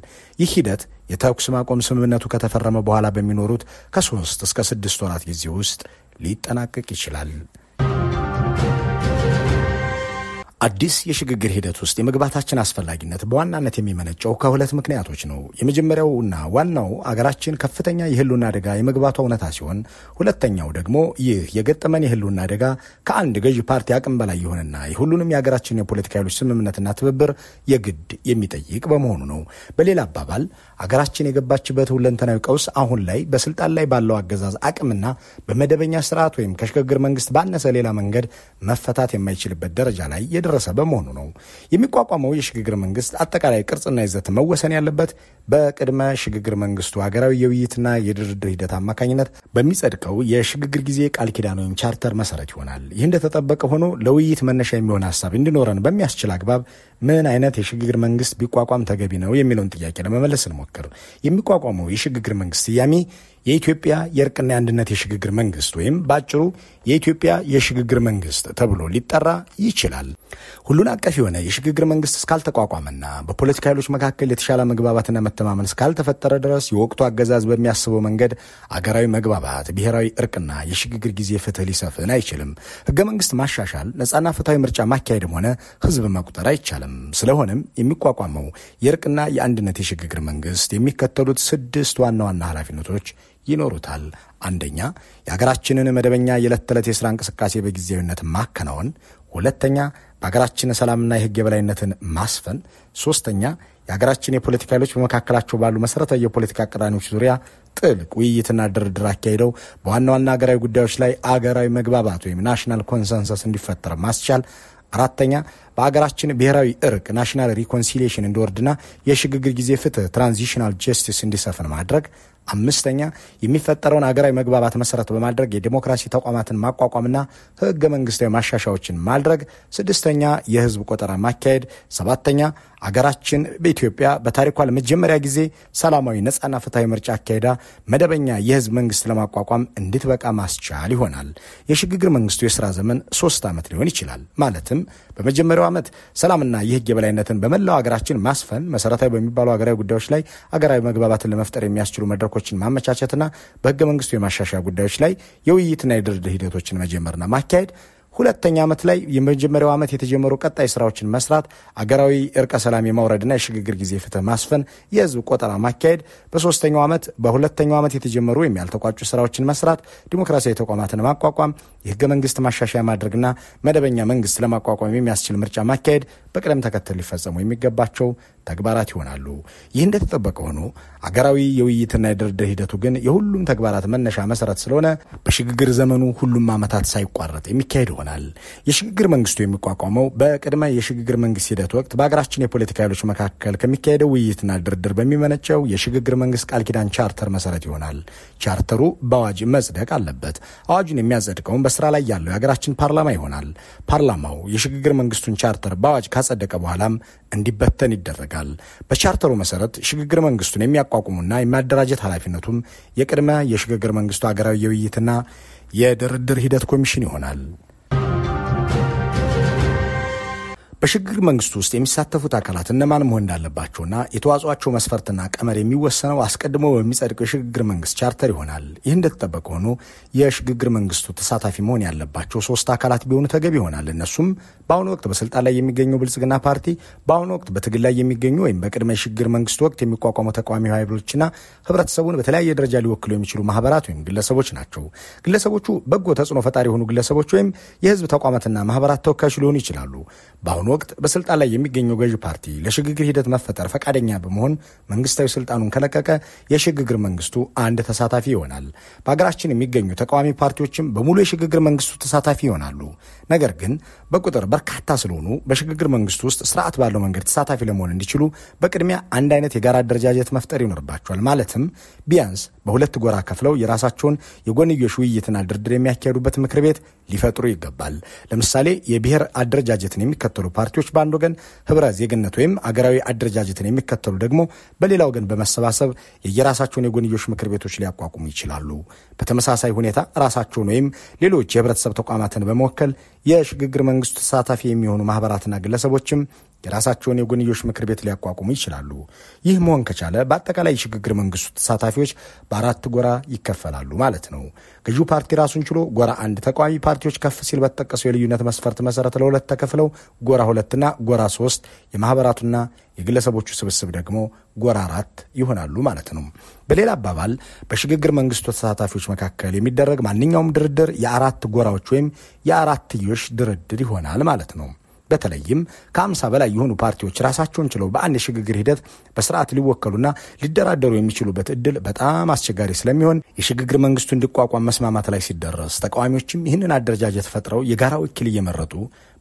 ይህ ሂደት የተኩስ ማቆም ስምምነቱ ከተፈረመ በኋላ በሚኖሩት ከሶስት እስከ ስድስት ወራት ጊዜ ውስጥ ሊጠናቀቅ ይችላል። አዲስ የሽግግር ሂደት ውስጥ የመግባታችን አስፈላጊነት በዋናነት የሚመነጨው ከሁለት ምክንያቶች ነው። የመጀመሪያውና ዋናው አገራችን ከፍተኛ የህልውና አደጋ የመግባቷ እውነታ ሲሆን፣ ሁለተኛው ደግሞ ይህ የገጠመን የህልውና አደጋ ከአንድ ገዥ ፓርቲ አቅም በላይ የሆነና የሁሉንም የሀገራችን የፖለቲካ ኃይሎች ስምምነትና ትብብር የግድ የሚጠይቅ በመሆኑ ነው። በሌላ አባባል አገራችን የገባችበት ሁለንተናዊ ቀውስ አሁን ላይ በስልጣን ላይ ባለው አገዛዝ አቅምና በመደበኛ ስርዓት ወይም ከሽግግር መንግስት ባነሰ ሌላ መንገድ መፈታት የማይችልበት ደረጃ ላይ የደ የደረሰ በመሆኑ ነው። የሚቋቋመው የሽግግር መንግስት አጠቃላይ ቅርጽና ይዘት መወሰን ያለበት በቅድመ ሽግግር መንግስቱ ሀገራዊ የውይይትና የድርድር ሂደት አማካኝነት በሚጸድቀው የሽግግር ጊዜ ቃል ኪዳን ወይም ቻርተር መሰረት ይሆናል። ይህ እንደተጠበቀ ሆኖ ለውይይት መነሻ የሚሆን ሀሳብ እንዲኖረን በሚያስችል አግባብ ምን አይነት የሽግግር መንግስት ቢቋቋም ተገቢ ነው የሚለውን ጥያቄ ለመመለስ እንሞክር። የሚቋቋመው የሽግግር መንግስት ስያሜ የኢትዮጵያ የእርቅና የአንድነት የሽግግር መንግስት ወይም በአጭሩ የኢትዮጵያ የሽግግር መንግስት ተብሎ ሊጠራ ይችላል። ሁሉን አቀፍ የሆነ የሽግግር መንግስት እስካልተቋቋመና በፖለቲካ ኃይሎች መካከል የተሻለ መግባባትና መተማመን እስካልተፈጠረ ድረስ የወቅቱ አገዛዝ በሚያስበው መንገድ አገራዊ መግባባት፣ ብሔራዊ እርቅና የሽግግር ጊዜ ፍትህ ሊሰፍን አይችልም። ህገ መንግስት ማሻሻል፣ ነጻና ፍትሐዊ ምርጫ ማካሄድም ሆነ ህዝብ መቁጠር አይቻልም። የለም። ስለሆነም የሚቋቋመው የእርቅና የአንድነት የሽግግር መንግስት የሚከተሉት ስድስት ዋና ዋና ኃላፊነቶች ይኖሩታል። አንደኛ፣ የሀገራችንን መደበኛ የዕለት ተዕለት የሥራ እንቅስቃሴ በጊዜያዊነት ማከናወን። ሁለተኛ፣ በሀገራችን ሰላምና የሕግ የበላይነትን ማስፈን። ሶስተኛ፣ የሀገራችን የፖለቲካ ኃይሎች በመካከላቸው ባሉ መሠረታዊ የፖለቲካ ቅራኔዎች ዙሪያ ጥልቅ ውይይትና ድርድር አካሂደው በዋና ዋና ሀገራዊ ጉዳዮች ላይ አገራዊ መግባባት ወይም ናሽናል ኮንሰንሰስ እንዲፈጠር ማስቻል። አራተኛ በአገራችን ብሔራዊ እርቅ ናሽናል ሪኮንሲሊሽን እንዲወርድና የሽግግር ጊዜ ፍትህ ትራንዚሽናል ጀስቲስ እንዲሰፍን ማድረግ። አምስተኛ የሚፈጠረውን ሀገራዊ መግባባት መሰረት በማድረግ የዲሞክራሲ ተቋማትን ማቋቋምና ህገ መንግስታዊ ማሻሻዎችን ማድረግ። ስድስተኛ የህዝብ ቆጠራ ማካሄድ። ሰባተኛ አገራችን በኢትዮጵያ በታሪኳ ለመጀመሪያ ጊዜ ሰላማዊ ነጻና ፍትሐዊ ምርጫ አካሄዳ መደበኛ የህዝብ መንግስት ለማቋቋም እንድትበቃ ማስቻል ይሆናል። የሽግግር መንግስቱ የስራ ዘመን ሶስት ዓመት ሊሆን ይችላል። ማለትም በመጀመሪያው ዓመት ሰላምና የህግ የበላይነትን በመላው ሀገራችን ማስፈን፣ መሰረታዊ በሚባሉ አገራዊ ጉዳዮች ላይ ሀገራዊ መግባባትን ለመፍጠር የሚያስችሉ መድረኮችን ማመቻቸትና በህገ መንግስቱ የማሻሻያ ጉዳዮች ላይ የውይይትና የድርድር ሂደቶችን መጀመርና ማካሄድ ሁለተኛ ዓመት ላይ የመጀመሪያው ዓመት የተጀመሩ ቀጣይ ስራዎችን መስራት፣ አገራዊ እርቀ ሰላም የማውረድና የሽግግር ጊዜ ፍትህ ማስፈን፣ የህዝብ ቆጠራ ማካሄድ፣ በሶስተኛው ዓመት በሁለተኛው ዓመት የተጀመሩ የሚያልተቋጩ ስራዎችን መስራት፣ ዲሞክራሲያዊ ተቋማትን ማቋቋም፣ የህገ መንግስት ማሻሻያ ማድረግና መደበኛ መንግስት ለማቋቋም የሚያስችል ምርጫ ማካሄድ በቅደም ተከተል ሊፈጸሙ የሚገባቸው ተግባራት ይሆናሉ። ይህ እንደተጠበቀ ሆኖ አገራዊ የውይይትና የድርድር ሂደቱ ግን የሁሉም ተግባራት መነሻ መሰረት ስለሆነ በሽግግር ዘመኑ ሁሉም ዓመታት ሳይቋረጥ የሚካሄድ ይሆናል። የሽግግር መንግስቱ የሚቋቋመው በቅድመ የሽግግር መንግስት ሂደት ወቅት በሀገራችን የፖለቲካ ኃይሎች መካከል ከሚካሄደው ውይይትና ድርድር በሚመነጨው የሽግግር መንግስት ቃል ኪዳን ቻርተር መሰረት ይሆናል። ቻርተሩ በአዋጅ መጽደቅ አለበት። አዋጁን የሚያጸድቀውን በስራ ላይ ያለው የሀገራችን ፓርላማ ይሆናል። ፓርላማው የሽግግር መንግስቱን ቻርተር በአዋጅ ካጸደቀ በኋላም እንዲበተን ይደረጋል። በቻርተሩ መሰረት ሽግግር መንግስቱን የሚያቋቁሙና የማደራጀት ኃላፊነቱም የቅድመ የሽግግር መንግስቱ ሀገራዊ የውይይትና የድርድር ሂደት ኮሚሽን ይሆናል። በሽግግር መንግስቱ ውስጥ የሚሳተፉት አካላት እነማን መሆን እንዳለባቸውና የተዋጽኦአቸው መስፈርትና ቀመር የሚወሰነው አስቀድሞ በሚጸድቀው የሽግግር መንግስት ቻርተር ይሆናል። ይህ እንደተጠበቀ ሆኖ የሽግግር መንግስቱ ተሳታፊ መሆን ያለባቸው ሶስት አካላት ቢሆኑ ተገቢ ይሆናል። እነሱም በአሁኑ ወቅት በስልጣን ላይ የሚገኘው ብልጽግና ፓርቲ፣ በአሁኑ ወቅት በትግል ላይ የሚገኙ ወይም በቅድመ የሽግግር መንግስቱ ወቅት የሚቋቋመው ተቃዋሚ ኃይሎችና ህብረተሰቡን በተለያየ ደረጃ ሊወክሉ የሚችሉ ማህበራት ወይም ግለሰቦች ናቸው። ግለሰቦቹ በጎ ተጽዕኖ ፈጣሪ የሆኑ ግለሰቦች ወይም የህዝብ ተቋማትና ማህበራት ተወካዮች ሊሆኑ ይችላሉ። በአሁኑ ወቅት በስልጣን ላይ የሚገኘው ገዢ ፓርቲ ለሽግግር ሂደት መፈጠር ፈቃደኛ በመሆን መንግስታዊ ስልጣኑን ከለቀቀ የሽግግር መንግስቱ አንድ ተሳታፊ ይሆናል። በሀገራችን የሚገኙ ተቃዋሚ ፓርቲዎችም በሙሉ የሽግግር መንግስቱ ተሳታፊ ይሆናሉ። ነገር ግን በቁጥር በርካታ ስለሆኑ በሽግግር መንግስቱ ውስጥ ስርዓት ባለው መንገድ ተሳታፊ ለመሆን እንዲችሉ በቅድሚያ አንድ አይነት የጋራ አደረጃጀት መፍጠር ይኖርባቸዋል። ማለትም ቢያንስ በሁለት ጎራ ከፍለው የራሳቸውን የጎንዮሽ ውይይትና ድርድር የሚያካሄዱበት ምክር ቤት ሊፈጥሩ ይገባል። ለምሳሌ የብሔር አደረጃጀትን የሚከተሉ ፓርቲዎች በአንድ ወገን፣ ህብረ ዜግነት ወይም አገራዊ አደረጃጀትን የሚከተሉ ደግሞ በሌላ ወገን በመሰባሰብ የየራሳቸውን የጎንዮሽ ምክር ቤቶች ሊያቋቁሙ ይችላሉ። በተመሳሳይ ሁኔታ ራሳቸውን ወይም ሌሎች የህብረተሰብ ተቋማትን በመወከል የሽግግር መንግስቱ ተሳታፊ የሚሆኑ ማህበራትና ግለሰቦችም የራሳቸውን የጎንዮሽ ምክር ቤት ሊያቋቁሙ ይችላሉ። ይህ መሆን ከቻለ በአጠቃላይ የሽግግር መንግስቱ ተሳታፊዎች በአራት ጎራ ይከፈላሉ ማለት ነው። ገዢው ፓርቲ ራሱን ችሎ ጎራ አንድ፣ ተቃዋሚ ፓርቲዎች ከፍ ሲል በተጠቀሰው የልዩነት መስፈርት መሰረት ለሁለት ተከፍለው ጎራ ሁለትና ጎራ ሶስት፣ የማህበራቱና የግለሰቦቹ ስብስብ ደግሞ ጎራ አራት ይሆናሉ ማለት ነው። በሌላ አባባል በሽግግር መንግስቱ ተሳታፊዎች መካከል የሚደረግ ማንኛውም ድርድር የአራት ጎራዎች ወይም የአራትዮሽ ድርድር ይሆናል ማለት ነው። በተለይም ከአምሳ በላይ የሆኑ ፓርቲዎች ራሳቸውን ችለው በአንድ የሽግግር ሂደት በስርዓት ሊወከሉና ሊደራደሩ የሚችሉበት እድል በጣም አስቸጋሪ ስለሚሆን የሽግግር መንግስቱ እንዲቋቋም መስማማት ላይ ሲደረስ ተቃዋሚዎችም ይህንን አደረጃጀት ፈጥረው የጋራ ወኪል እየመረጡ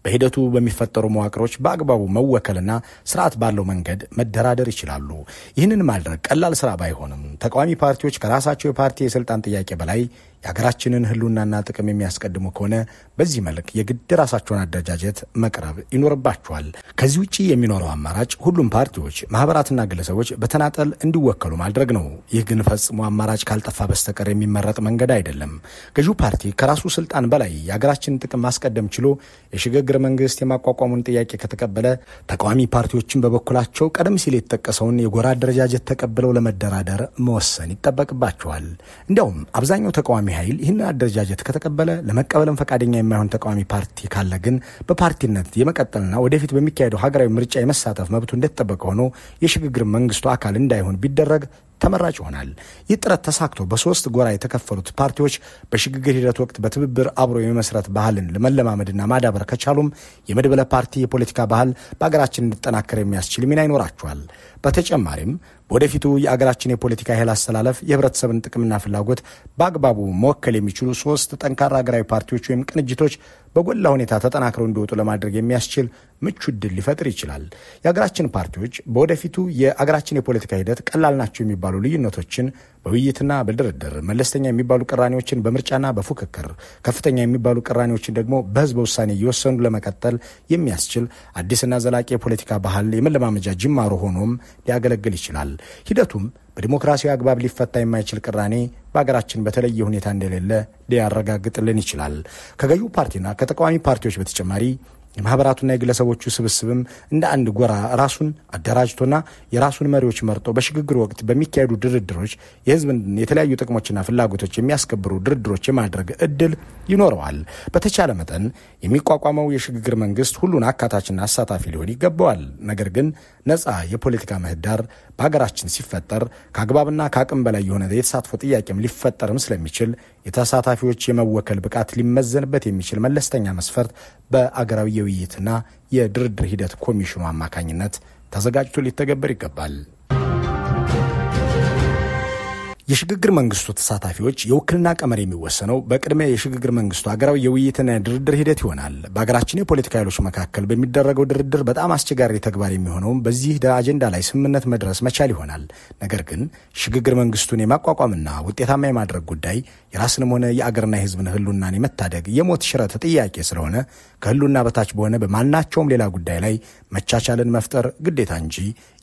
በሂደቱ በሚፈጠሩ መዋቅሮች በአግባቡ መወከልና ስርዓት ባለው መንገድ መደራደር ይችላሉ። ይህንን ማድረግ ቀላል ስራ ባይሆንም ተቃዋሚ ፓርቲዎች ከራሳቸው የፓርቲ የስልጣን ጥያቄ በላይ የሀገራችንን ሕልውናና ጥቅም የሚያስቀድሙ ከሆነ በዚህ መልክ የግድ ራሳቸውን አደረጃጀት መቅረብ ይኖርባቸዋል። ከዚህ ውጭ የሚኖረው አማራጭ ሁሉም ፓርቲዎች፣ ማህበራትና ግለሰቦች በተናጠል እንዲወከሉ ማድረግ ነው። ይህ ግን ፈጽሞ አማራጭ ካልጠፋ በስተቀር የሚመረጥ መንገድ አይደለም። ገዢው ፓርቲ ከራሱ ስልጣን በላይ የሀገራችንን ጥቅም ማስቀደም ችሎ የሽግግር መንግስት የማቋቋሙን ጥያቄ ከተቀበለ ተቃዋሚ ፓርቲዎችን በበኩላቸው ቀደም ሲል የተጠቀሰውን የጎራ አደረጃጀት ተቀብለው ለመደራደር መወሰን ይጠበቅባቸዋል። እንዲያውም አብዛኛው ተቃዋሚ ኃይል ይህንን አደረጃጀት ከተቀበለ ለመቀበልም ፈቃደኛ የማይሆን ተቃዋሚ ፓርቲ ካለ ግን በፓርቲነት የመቀጠልና ወደፊት በሚካሄደው ሀገራዊ ምርጫ የመሳተፍ መብቱ እንደተጠበቀ ሆኖ የሽግግር መንግስቱ አካል እንዳይሆን ቢደረግ ተመራጭ ይሆናል። ይህ ጥረት ተሳክቶ በሶስት ጎራ የተከፈሉት ፓርቲዎች በሽግግር ሂደት ወቅት በትብብር አብሮ የመስራት ባህልን ለመለማመድና ማዳበር ከቻሉም የመድበለ ፓርቲ የፖለቲካ ባህል በሀገራችን እንዲጠናከር የሚያስችል ሚና ይኖራቸዋል። በተጨማሪም ወደፊቱ የአገራችን የፖለቲካ ኃይል አስተላለፍ የህብረተሰብን ጥቅምና ፍላጎት በአግባቡ መወከል የሚችሉ ሶስት ጠንካራ ሀገራዊ ፓርቲዎች ወይም ቅንጅቶች በጎላ ሁኔታ ተጠናክረው እንዲወጡ ለማድረግ የሚያስችል ምቹ ዕድል ሊፈጥር ይችላል። የሀገራችን ፓርቲዎች በወደፊቱ የአገራችን የፖለቲካ ሂደት ቀላል ናቸው የሚባሉ ልዩነቶችን በውይይትና በድርድር፣ መለስተኛ የሚባሉ ቅራኔዎችን በምርጫና በፉክክር፣ ከፍተኛ የሚባሉ ቅራኔዎችን ደግሞ በህዝበ ውሳኔ እየወሰኑ ለመቀጠል የሚያስችል አዲስና ዘላቂ የፖለቲካ ባህል የመለማመጃ ጅማሮ ሆኖም ሊያገለግል ይችላል። ሂደቱም በዲሞክራሲያዊ አግባብ ሊፈታ የማይችል ቅራኔ በሀገራችን በተለየ ሁኔታ እንደሌለ ሊያረጋግጥልን ይችላል። ከገዢው ፓርቲና ከተቃዋሚ ፓርቲዎች በተጨማሪ የማህበራቱና የግለሰቦቹ ስብስብም እንደ አንድ ጎራ ራሱን አደራጅቶና የራሱን መሪዎች መርጦ በሽግግር ወቅት በሚካሄዱ ድርድሮች የህዝብ የተለያዩ ጥቅሞችና ፍላጎቶች የሚያስከብሩ ድርድሮች የማድረግ እድል ይኖረዋል። በተቻለ መጠን የሚቋቋመው የሽግግር መንግስት ሁሉን አካታችና አሳታፊ ሊሆን ይገባዋል። ነገር ግን ነፃ የፖለቲካ ምህዳር በሀገራችን ሲፈጠር ከአግባብና ከአቅም በላይ የሆነ የተሳትፎ ጥያቄም ሊፈጠርም ስለሚችል የተሳታፊዎች የመወከል ብቃት ሊመዘንበት የሚችል መለስተኛ መስፈርት በአገራዊ የውይይትና የድርድር ሂደት ኮሚሽኑ አማካኝነት ተዘጋጅቶ ሊተገበር ይገባል። የሽግግር መንግስቱ ተሳታፊዎች የውክልና ቀመር የሚወሰነው በቅድሚያ የሽግግር መንግስቱ ሀገራዊ የውይይትና የድርድር ሂደት ይሆናል። በሀገራችን የፖለቲካ ኃይሎች መካከል በሚደረገው ድርድር በጣም አስቸጋሪ ተግባር የሚሆነውም በዚህ አጀንዳ ላይ ስምምነት መድረስ መቻል ይሆናል። ነገር ግን ሽግግር መንግስቱን የማቋቋምና ውጤታማ የማድረግ ጉዳይ የራስንም ሆነ የአገርና የህዝብን ህሉናን የመታደግ የሞት ሽረት ጥያቄ ስለሆነ ከህሉና በታች በሆነ በማናቸውም ሌላ ጉዳይ ላይ መቻቻልን መፍጠር ግዴታ እንጂ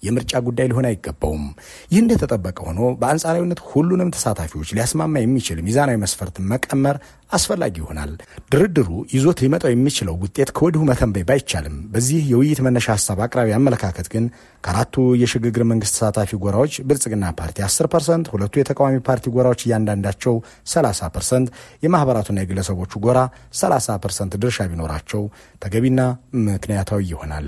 የምርጫ ጉዳይ ሊሆን አይገባውም። ይህ እንደተጠበቀ ሆኖ በአንጻራዊነት ሁሉንም ተሳታፊዎች ሊያስማማ የሚችል ሚዛናዊ መስፈርት መቀመር አስፈላጊ ይሆናል። ድርድሩ ይዞት ሊመጣው የሚችለው ውጤት ከወዲሁ መተንበይ ባይቻልም በዚህ የውይይት መነሻ ሀሳብ አቅራቢ አመለካከት ግን ከአራቱ የሽግግር መንግስት ተሳታፊ ጎራዎች ብልጽግና ፓርቲ 10 ፐርሰንት፣ ሁለቱ የተቃዋሚ ፓርቲ ጎራዎች እያንዳንዳቸው 30 ፐርሰንት፣ የማህበራቱና የግለሰቦቹ ጎራ 30 ፐርሰንት ድርሻ ቢኖራቸው ተገቢና ምክንያታዊ ይሆናል።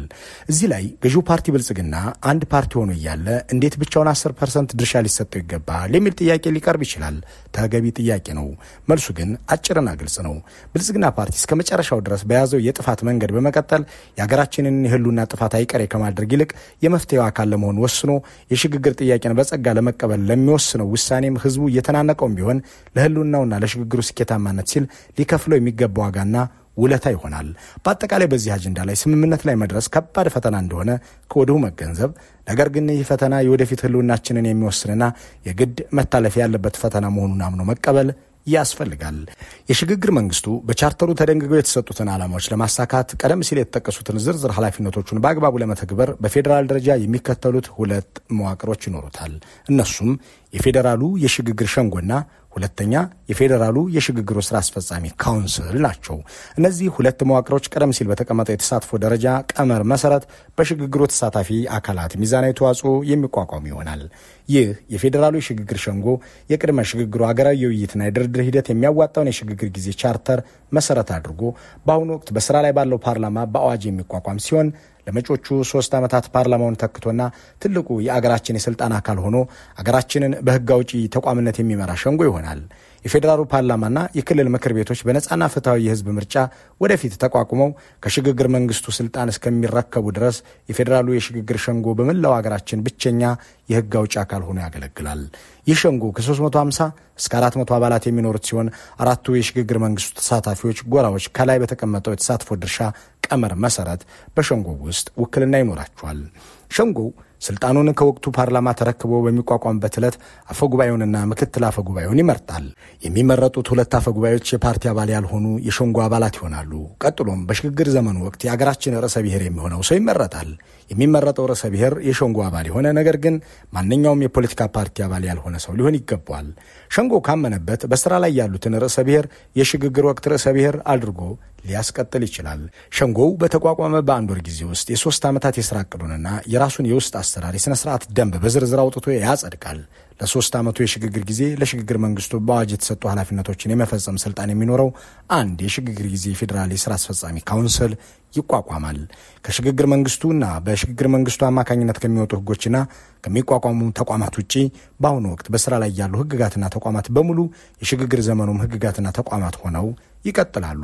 እዚህ ላይ ገዢው ፓርቲ ብልጽግና አንድ ፓርቲ ሆኖ እያለ እንዴት ብቻውን 10 ፐርሰንት ድርሻ ሊሰጠው ይገባል የሚል ጥያቄ ሊቀርብ ይችላል። ተገቢ ጥያቄ ነው። መልሱ ግን አጭ አጭርና ግልጽ ነው። ብልጽግና ፓርቲ እስከ መጨረሻው ድረስ በያዘው የጥፋት መንገድ በመቀጠል የሀገራችንን የህሉና ጥፋት አይቀሬ ከማድረግ ይልቅ የመፍትሄው አካል ለመሆን ወስኖ የሽግግር ጥያቄን በጸጋ ለመቀበል ለሚወስነው ውሳኔም ህዝቡ እየተናነቀውም ቢሆን ለህሉናውና ለሽግግሩ ስኬታማነት ሲል ሊከፍለው የሚገባ ዋጋና ውለታ ይሆናል። በአጠቃላይ በዚህ አጀንዳ ላይ ስምምነት ላይ መድረስ ከባድ ፈተና እንደሆነ ከወዲሁ መገንዘብ፣ ነገር ግን ይህ ፈተና የወደፊት ህልውናችንን የሚወስንና የግድ መታለፍ ያለበት ፈተና መሆኑን አምኖ መቀበል ያስፈልጋል። የሽግግር መንግስቱ በቻርተሩ ተደንግገው የተሰጡትን ዓላማዎች ለማሳካት ቀደም ሲል የተጠቀሱትን ዝርዝር ኃላፊነቶቹን በአግባቡ ለመተግበር በፌዴራል ደረጃ የሚከተሉት ሁለት መዋቅሮች ይኖሩታል። እነሱም የፌዴራሉ የሽግግር ሸንጎና ሁለተኛ የፌዴራሉ የሽግግሩ ስራ አስፈጻሚ ካውንስል ናቸው። እነዚህ ሁለት መዋቅሮች ቀደም ሲል በተቀመጠው የተሳትፎ ደረጃ ቀመር መሰረት በሽግግሩ ተሳታፊ አካላት ሚዛናዊ ተዋጽኦ የሚቋቋሙ ይሆናል። ይህ የፌዴራሉ የሽግግር ሸንጎ የቅድመ ሽግግሩ አገራዊ የውይይትና የድርድር ሂደት የሚያዋጣውን የሽግግር ጊዜ ቻርተር መሰረት አድርጎ በአሁኑ ወቅት በስራ ላይ ባለው ፓርላማ በአዋጅ የሚቋቋም ሲሆን ለመጪዎቹ ሶስት ዓመታት ፓርላማውን ተክቶና ትልቁ የአገራችን የስልጣን አካል ሆኖ አገራችንን በህግ አውጪ ተቋምነት የሚመራ ሸንጎ ይሆናል። የፌዴራሉ ፓርላማና የክልል ምክር ቤቶች በነፃና ፍትሐዊ የህዝብ ምርጫ ወደፊት ተቋቁመው ከሽግግር መንግስቱ ስልጣን እስከሚረከቡ ድረስ የፌዴራሉ የሽግግር ሸንጎ በመላው ሀገራችን ብቸኛ የህግ አውጭ አካል ሆኖ ያገለግላል። ይህ ሸንጎ ከ350 እስከ 400 አባላት የሚኖሩት ሲሆን አራቱ የሽግግር መንግስቱ ተሳታፊዎች ጎራዎች ከላይ በተቀመጠው የተሳትፎ ድርሻ ቀመር መሰረት በሸንጎ ውስጥ ውክልና ይኖራቸዋል። ሸንጎው ስልጣኑን ከወቅቱ ፓርላማ ተረክቦ በሚቋቋምበት ዕለት አፈ ጉባኤውንና ምክትል አፈ ጉባኤውን ይመርጣል። የሚመረጡት ሁለት አፈ ጉባኤዎች የፓርቲ አባል ያልሆኑ የሸንጎ አባላት ይሆናሉ። ቀጥሎም በሽግግር ዘመኑ ወቅት የአገራችን ርዕሰ ብሔር የሚሆነው ሰው ይመረጣል። የሚመረጠው ርዕሰ ብሔር የሸንጎ አባል የሆነ ነገር ግን ማንኛውም የፖለቲካ ፓርቲ አባል ያልሆነ ሰው ሊሆን ይገባዋል። ሸንጎ ካመነበት በስራ ላይ ያሉትን ርዕሰ ብሔር የሽግግር ወቅት ርዕሰ ብሔር አድርጎ ሊያስቀጥል ይችላል። ሸንጎው በተቋቋመ በአንድ ወር ጊዜ ውስጥ የሶስት ዓመታት የስራ እቅዱንና የራሱን የውስጥ አሰራር የሥነ ስርዓት ደንብ በዝርዝር አውጥቶ ያጸድቃል። ለሶስት ዓመቱ የሽግግር ጊዜ ለሽግግር መንግስቱ በአዋጅ የተሰጡ ኃላፊነቶችን የመፈጸም ስልጣን የሚኖረው አንድ የሽግግር ጊዜ ፌዴራል የስራ አስፈጻሚ ካውንስል ይቋቋማል። ከሽግግር መንግስቱና በሽግግር መንግስቱ አማካኝነት ከሚወጡ ህጎችና ከሚቋቋሙ ተቋማት ውጪ በአሁኑ ወቅት በስራ ላይ ያሉ ህግጋትና ተቋማት በሙሉ የሽግግር ዘመኑም ህግጋትና ተቋማት ሆነው ይቀጥላሉ።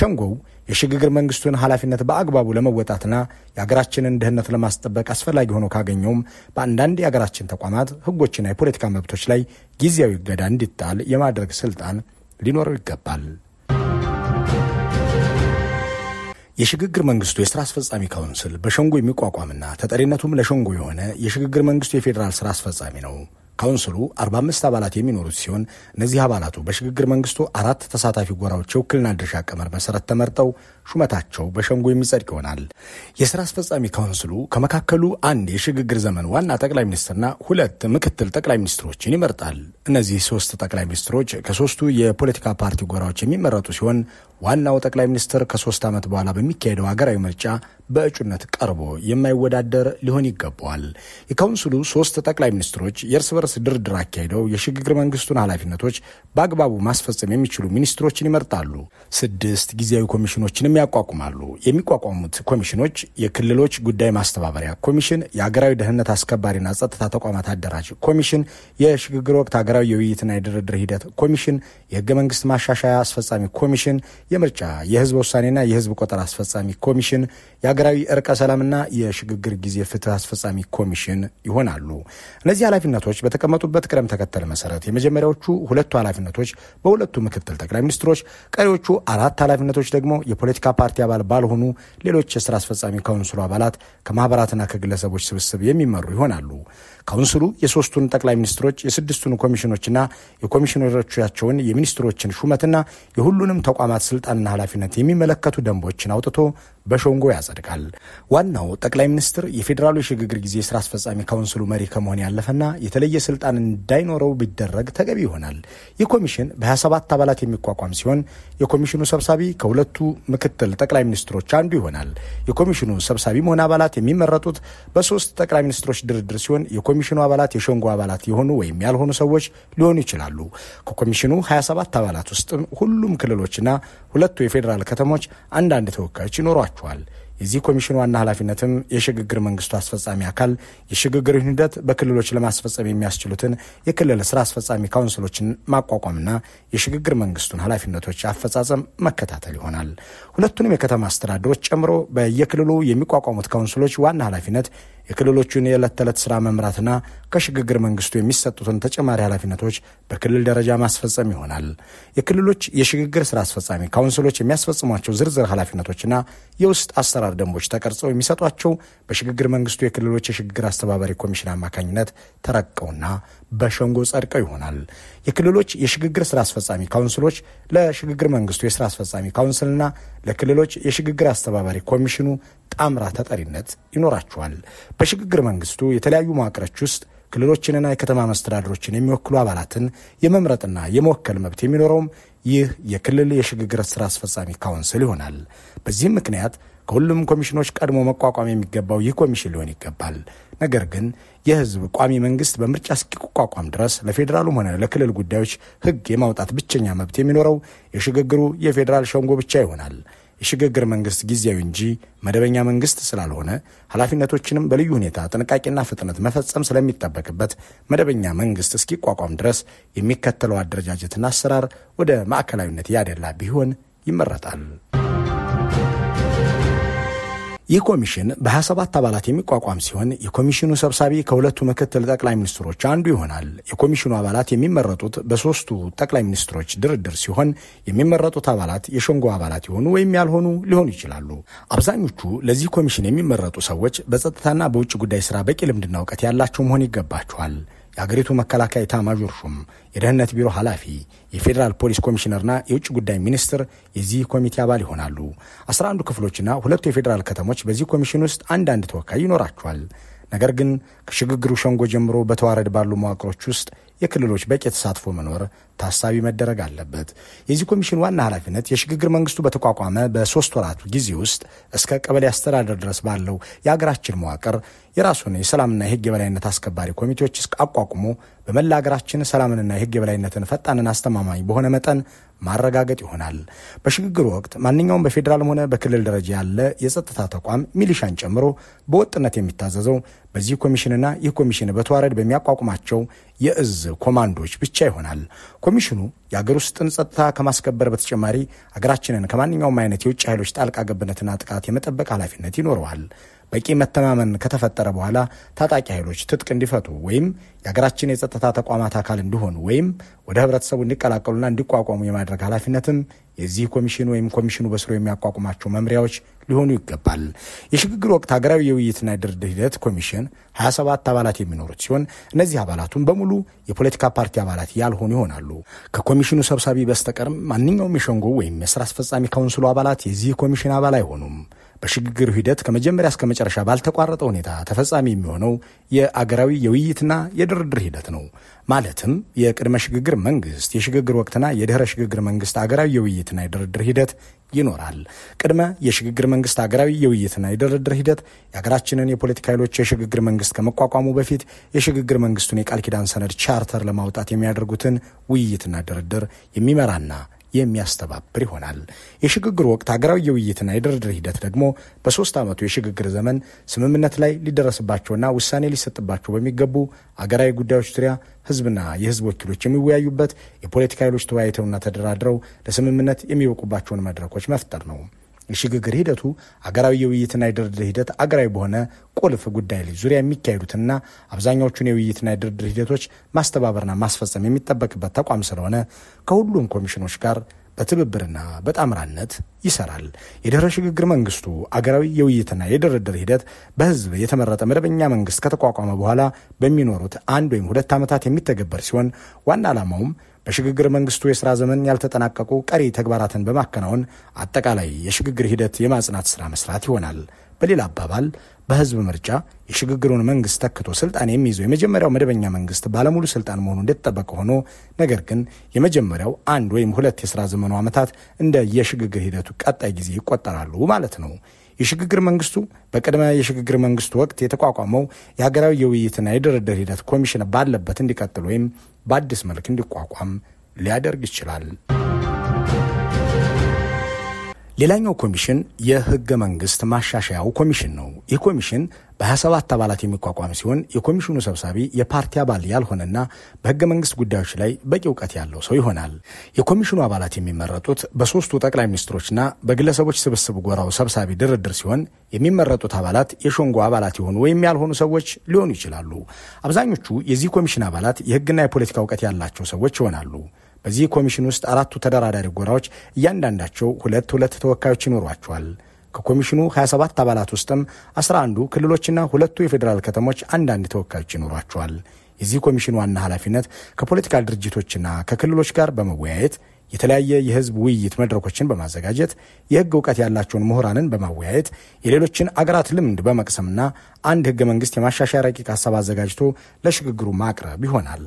ሸንጎው የሽግግር መንግስቱን ኃላፊነት በአግባቡ ለመወጣትና የሀገራችንን ደህንነት ለማስጠበቅ አስፈላጊ ሆኖ ካገኘውም በአንዳንድ የሀገራችን ተቋማት ህጎችና የፖለቲካ መብቶች ላይ ጊዜያዊ እገዳ እንዲጣል የማድረግ ስልጣን ሊኖረው ይገባል። የሽግግር መንግስቱ የስራ አስፈጻሚ ካውንስል በሸንጎ የሚቋቋምና ተጠሪነቱም ለሸንጎ የሆነ የሽግግር መንግስቱ የፌዴራል ስራ አስፈጻሚ ነው። ካውንስሉ 45 አባላት የሚኖሩት ሲሆን እነዚህ አባላቱ በሽግግር መንግስቱ አራት ተሳታፊ ጎራዎች የውክልና ድርሻ ቀመር መሰረት ተመርጠው ሹመታቸው በሸንጎ የሚጸድቅ ይሆናል። የስራ አስፈጻሚ ካውንስሉ ከመካከሉ አንድ የሽግግር ዘመን ዋና ጠቅላይ ሚኒስትርና ሁለት ምክትል ጠቅላይ ሚኒስትሮችን ይመርጣል። እነዚህ ሶስት ጠቅላይ ሚኒስትሮች ከሶስቱ የፖለቲካ ፓርቲ ጎራዎች የሚመረጡ ሲሆን ዋናው ጠቅላይ ሚኒስትር ከሶስት ዓመት በኋላ በሚካሄደው ሀገራዊ ምርጫ በእጩነት ቀርቦ የማይወዳደር ሊሆን ይገባዋል። የካውንስሉ ሶስት ጠቅላይ ሚኒስትሮች የእርስ በርስ ድርድር አካሂደው የሽግግር መንግስቱን ኃላፊነቶች በአግባቡ ማስፈጸም የሚችሉ ሚኒስትሮችን ይመርጣሉ። ስድስት ጊዜያዊ ኮሚሽኖችንም ያቋቁማሉ። የሚቋቋሙት ኮሚሽኖች የክልሎች ጉዳይ ማስተባበሪያ ኮሚሽን፣ የአገራዊ ደህንነት አስከባሪና ጸጥታ ተቋማት አደራጅ ኮሚሽን፣ የሽግግር ወቅት አገራዊ የውይይትና የድርድር ሂደት ኮሚሽን፣ የህገ መንግስት ማሻሻያ አስፈጻሚ ኮሚሽን፣ የምርጫ የህዝብ ውሳኔና የህዝብ ቆጠራ አስፈጻሚ ኮሚሽን የሀገራዊ እርቀ ሰላምና የሽግግር ጊዜ ፍትህ አስፈጻሚ ኮሚሽን ይሆናሉ። እነዚህ ኃላፊነቶች በተቀመጡበት ቅደም ተከተል መሰረት የመጀመሪያዎቹ ሁለቱ ኃላፊነቶች በሁለቱ ምክትል ጠቅላይ ሚኒስትሮች፣ ቀሪዎቹ አራት ኃላፊነቶች ደግሞ የፖለቲካ ፓርቲ አባል ባልሆኑ ሌሎች የስራ አስፈጻሚ ካውንስሉ አባላት ከማህበራትና ከግለሰቦች ስብስብ የሚመሩ ይሆናሉ። ካውንስሉ የሶስቱን ጠቅላይ ሚኒስትሮች የስድስቱን ኮሚሽኖችና የኮሚሽነሮቻቸውን የሚኒስትሮችን ሹመትና የሁሉንም ተቋማት ስልጣንና ኃላፊነት የሚመለከቱ ደንቦችን አውጥቶ በሾንጎ ያጸድቃል። ዋናው ጠቅላይ ሚኒስትር የፌዴራሉ የሽግግር ጊዜ ስራ አስፈጻሚ ካውንስሉ መሪ ከመሆን ያለፈና የተለየ ስልጣን እንዳይኖረው ቢደረግ ተገቢ ይሆናል። ይህ ኮሚሽን በ27 አባላት የሚቋቋም ሲሆን የኮሚሽኑ ሰብሳቢ ከሁለቱ ምክትል ጠቅላይ ሚኒስትሮች አንዱ ይሆናል። የኮሚሽኑ ሰብሳቢም ሆነ አባላት የሚመረጡት በሶስት ጠቅላይ ሚኒስትሮች ድርድር ሲሆን የኮሚሽኑ አባላት የሾንጎ አባላት የሆኑ ወይም ያልሆኑ ሰዎች ሊሆኑ ይችላሉ። ከኮሚሽኑ 27 አባላት ውስጥም ሁሉም ክልሎችና ሁለቱ የፌዴራል ከተሞች አንዳንድ ተወካዮች ይኖሯቸዋል። ይኖራቸዋል። የዚህ ኮሚሽን ዋና ኃላፊነትም የሽግግር መንግስቱ አስፈጻሚ አካል የሽግግር ሂደት በክልሎች ለማስፈጸም የሚያስችሉትን የክልል ስራ አስፈጻሚ ካውንስሎችን ማቋቋምና የሽግግር መንግስቱን ኃላፊነቶች አፈጻጸም መከታተል ይሆናል። ሁለቱንም የከተማ አስተዳደሮች ጨምሮ በየክልሉ የሚቋቋሙት ካውንስሎች ዋና ኃላፊነት የክልሎቹን የዕለት ተዕለት ሥራ መምራትና ከሽግግር መንግስቱ የሚሰጡትን ተጨማሪ ኃላፊነቶች በክልል ደረጃ ማስፈጸም ይሆናል። የክልሎች የሽግግር ሥራ አስፈጻሚ ካውንስሎች የሚያስፈጽሟቸው ዝርዝር ኃላፊነቶችና የውስጥ አሰራር ደንቦች ተቀርጸው የሚሰጧቸው በሽግግር መንግስቱ የክልሎች የሽግግር አስተባባሪ ኮሚሽን አማካኝነት ተረቀውና በሸንጎ ጸድቀው ይሆናል። የክልሎች የሽግግር ስራ አስፈጻሚ ካውንስሎች ለሽግግር መንግስቱ የስራ አስፈጻሚ ካውንስልና ለክልሎች የሽግግር አስተባባሪ ኮሚሽኑ ጣምራ ተጠሪነት ይኖራቸዋል። በሽግግር መንግስቱ የተለያዩ መዋቅሮች ውስጥ ክልሎችንና የከተማ መስተዳድሮችን የሚወክሉ አባላትን የመምረጥና የመወከል መብት የሚኖረውም ይህ የክልል የሽግግር ስራ አስፈጻሚ ካውንስል ይሆናል። በዚህም ምክንያት ከሁሉም ኮሚሽኖች ቀድሞ መቋቋም የሚገባው ይህ ኮሚሽን ሊሆን ይገባል። ነገር ግን የህዝብ ቋሚ መንግስት በምርጫ እስኪቋቋም ድረስ ለፌዴራሉም ሆነ ለክልል ጉዳዮች ህግ የማውጣት ብቸኛ መብት የሚኖረው የሽግግሩ የፌዴራል ሸንጎ ብቻ ይሆናል። የሽግግር መንግስት ጊዜያዊ እንጂ መደበኛ መንግስት ስላልሆነ ኃላፊነቶችንም በልዩ ሁኔታ ጥንቃቄና ፍጥነት መፈጸም ስለሚጠበቅበት መደበኛ መንግስት እስኪቋቋም ድረስ የሚከተለው አደረጃጀትና አሰራር ወደ ማዕከላዊነት ያደላ ቢሆን ይመረጣል። ይህ ኮሚሽን በ27 አባላት የሚቋቋም ሲሆን የኮሚሽኑ ሰብሳቢ ከሁለቱ ምክትል ጠቅላይ ሚኒስትሮች አንዱ ይሆናል። የኮሚሽኑ አባላት የሚመረጡት በሶስቱ ጠቅላይ ሚኒስትሮች ድርድር ሲሆን የሚመረጡት አባላት የሸንጎ አባላት የሆኑ ወይም ያልሆኑ ሊሆኑ ይችላሉ። አብዛኞቹ ለዚህ ኮሚሽን የሚመረጡ ሰዎች በጸጥታና በውጭ ጉዳይ ስራ በቂ ልምድና እውቀት ያላቸው መሆን ይገባቸዋል። የሀገሪቱ መከላከያ ኢታማዦር ሹም፣ የደህንነት ቢሮ ኃላፊ፣ የፌዴራል ፖሊስ ኮሚሽነርና የውጭ ጉዳይ ሚኒስትር የዚህ ኮሚቴ አባል ይሆናሉ። 11 ክፍሎችና ሁለቱ የፌዴራል ከተሞች በዚህ ኮሚሽን ውስጥ አንዳንድ ተወካይ ይኖራቸዋል። ነገር ግን ከሽግግሩ ሸንጎ ጀምሮ በተዋረድ ባሉ መዋቅሮች ውስጥ የክልሎች በቂ ተሳትፎ መኖር ታሳቢ መደረግ አለበት። የዚህ ኮሚሽን ዋና ኃላፊነት የሽግግር መንግስቱ በተቋቋመ በሶስት ወራቱ ጊዜ ውስጥ እስከ ቀበሌ አስተዳደር ድረስ ባለው የሀገራችን መዋቅር የራሱን የሰላምና የህግ የበላይነት አስከባሪ ኮሚቴዎች አቋቁሞ በመላ ሀገራችን ሰላምንና የህግ የበላይነትን ፈጣንና አስተማማኝ በሆነ መጠን ማረጋገጥ ይሆናል። በሽግግሩ ወቅት ማንኛውም በፌዴራልም ሆነ በክልል ደረጃ ያለ የጸጥታ ተቋም ሚሊሻን ጨምሮ በወጥነት የሚታዘዘው በዚህ ኮሚሽንና ይህ ኮሚሽን በተዋረድ በሚያቋቁማቸው የእዝ ኮማንዶች ብቻ ይሆናል። ኮሚሽኑ የአገር ውስጥን ጸጥታ ከማስከበር በተጨማሪ አገራችንን ከማንኛውም አይነት የውጭ ኃይሎች ጣልቃ ገብነትና ጥቃት የመጠበቅ ኃላፊነት ይኖረዋል። በቂ መተማመን ከተፈጠረ በኋላ ታጣቂ ኃይሎች ትጥቅ እንዲፈቱ ወይም የሀገራችን የጸጥታ ተቋማት አካል እንዲሆኑ ወይም ወደ ህብረተሰቡ እንዲቀላቀሉና እንዲቋቋሙ የማድረግ ኃላፊነትም የዚህ ኮሚሽን ወይም ኮሚሽኑ በስሩ የሚያቋቁማቸው መምሪያዎች ሊሆኑ ይገባል። የሽግግር ወቅት ሀገራዊ የውይይትና የድርድር ሂደት ኮሚሽን 27 አባላት የሚኖሩት ሲሆን እነዚህ አባላቱም በሙሉ የፖለቲካ ፓርቲ አባላት ያልሆኑ ይሆናሉ። ከኮሚሽኑ ሰብሳቢ በስተቀርም ማንኛውም የሸንጎ ወይም የስራ አስፈጻሚ ካውንስሉ አባላት የዚህ ኮሚሽን አባል አይሆኑም። በሽግግር ሂደት ከመጀመሪያ እስከ መጨረሻ ባልተቋረጠ ሁኔታ ተፈጻሚ የሚሆነው የአገራዊ የውይይትና የድርድር ሂደት ነው። ማለትም የቅድመ ሽግግር መንግስት፣ የሽግግር ወቅትና የድህረ ሽግግር መንግስት አገራዊ የውይይትና የድርድር ሂደት ይኖራል። ቅድመ የሽግግር መንግስት አገራዊ የውይይትና የድርድር ሂደት የሀገራችንን የፖለቲካ ኃይሎች የሽግግር መንግስት ከመቋቋሙ በፊት የሽግግር መንግስቱን የቃል ኪዳን ሰነድ ቻርተር ለማውጣት የሚያደርጉትን ውይይትና ድርድር የሚመራና የሚያስተባብር ይሆናል። የሽግግር ወቅት ሀገራዊ የውይይትና የድርድር ሂደት ደግሞ በሶስት ዓመቱ የሽግግር ዘመን ስምምነት ላይ ሊደረስባቸውና ውሳኔ ሊሰጥባቸው በሚገቡ አገራዊ ጉዳዮች ዙሪያ ህዝብና የህዝብ ወኪሎች የሚወያዩበት የፖለቲካ ኃይሎች ተወያይተውና ተደራድረው ለስምምነት የሚበቁባቸውን መድረኮች መፍጠር ነው። የሽግግር ሂደቱ አገራዊ የውይይትና የድርድር ሂደት አገራዊ በሆነ ቁልፍ ጉዳይ ላይ ዙሪያ የሚካሄዱትና አብዛኛዎቹን የውይይትና የድርድር ሂደቶች ማስተባበርና ማስፈጸም የሚጠበቅበት ተቋም ስለሆነ ከሁሉም ኮሚሽኖች ጋር በትብብርና በጣምራነት ይሰራል። የድህረ ሽግግር መንግስቱ አገራዊ የውይይትና የድርድር ሂደት በህዝብ የተመረጠ መደበኛ መንግስት ከተቋቋመ በኋላ በሚኖሩት አንድ ወይም ሁለት ዓመታት የሚተገበር ሲሆን ዋና ዓላማውም በሽግግር መንግስቱ የስራ ዘመን ያልተጠናቀቁ ቀሪ ተግባራትን በማከናወን አጠቃላይ የሽግግር ሂደት የማጽናት ስራ መስራት ይሆናል። በሌላ አባባል በህዝብ ምርጫ የሽግግሩን መንግስት ተክቶ ስልጣን የሚይዘው የመጀመሪያው መደበኛ መንግስት ባለሙሉ ስልጣን መሆኑ እንደተጠበቀ ሆኖ ነገር ግን የመጀመሪያው አንድ ወይም ሁለት የስራ ዘመኑ ዓመታት እንደ የሽግግር ሂደቱ ቀጣይ ጊዜ ይቆጠራሉ ማለት ነው። የሽግግር መንግስቱ በቅድመ የሽግግር መንግስቱ ወቅት የተቋቋመው የሀገራዊ የውይይትና የድርድር ሂደት ኮሚሽን ባለበት እንዲቀጥል ወይም በአዲስ መልክ እንዲቋቋም ሊያደርግ ይችላል። ሌላኛው ኮሚሽን የህገ መንግስት ማሻሻያው ኮሚሽን ነው። ይህ ኮሚሽን በ27 አባላት የሚቋቋም ሲሆን የኮሚሽኑ ሰብሳቢ የፓርቲ አባል ያልሆነና በህገ መንግስት ጉዳዮች ላይ በቂ እውቀት ያለው ሰው ይሆናል። የኮሚሽኑ አባላት የሚመረጡት በሶስቱ ጠቅላይ ሚኒስትሮችና በግለሰቦች ስብስብ ጎራው ሰብሳቢ ድርድር ሲሆን የሚመረጡት አባላት የሾንጎ አባላት የሆኑ ወይም ያልሆኑ ሰዎች ሊሆኑ ይችላሉ። አብዛኞቹ የዚህ ኮሚሽን አባላት የህግና የፖለቲካ እውቀት ያላቸው ሰዎች ይሆናሉ። በዚህ ኮሚሽን ውስጥ አራቱ ተደራዳሪ ጎራዎች እያንዳንዳቸው ሁለት ሁለት ተወካዮች ይኖሯቸዋል። ከኮሚሽኑ 27 አባላት ውስጥም 11 ክልሎችና ሁለቱ የፌዴራል ከተሞች አንዳንድ ተወካዮች ይኖሯቸዋል። የዚህ ኮሚሽን ዋና ኃላፊነት ከፖለቲካ ድርጅቶችና ከክልሎች ጋር በመወያየት የተለያየ የህዝብ ውይይት መድረኮችን በማዘጋጀት የህግ እውቀት ያላቸውን ምሁራንን በማወያየት የሌሎችን አገራት ልምድ በመቅሰምና አንድ ህገ መንግስት የማሻሻያ ረቂቅ ሀሳብ አዘጋጅቶ ለሽግግሩ ማቅረብ ይሆናል።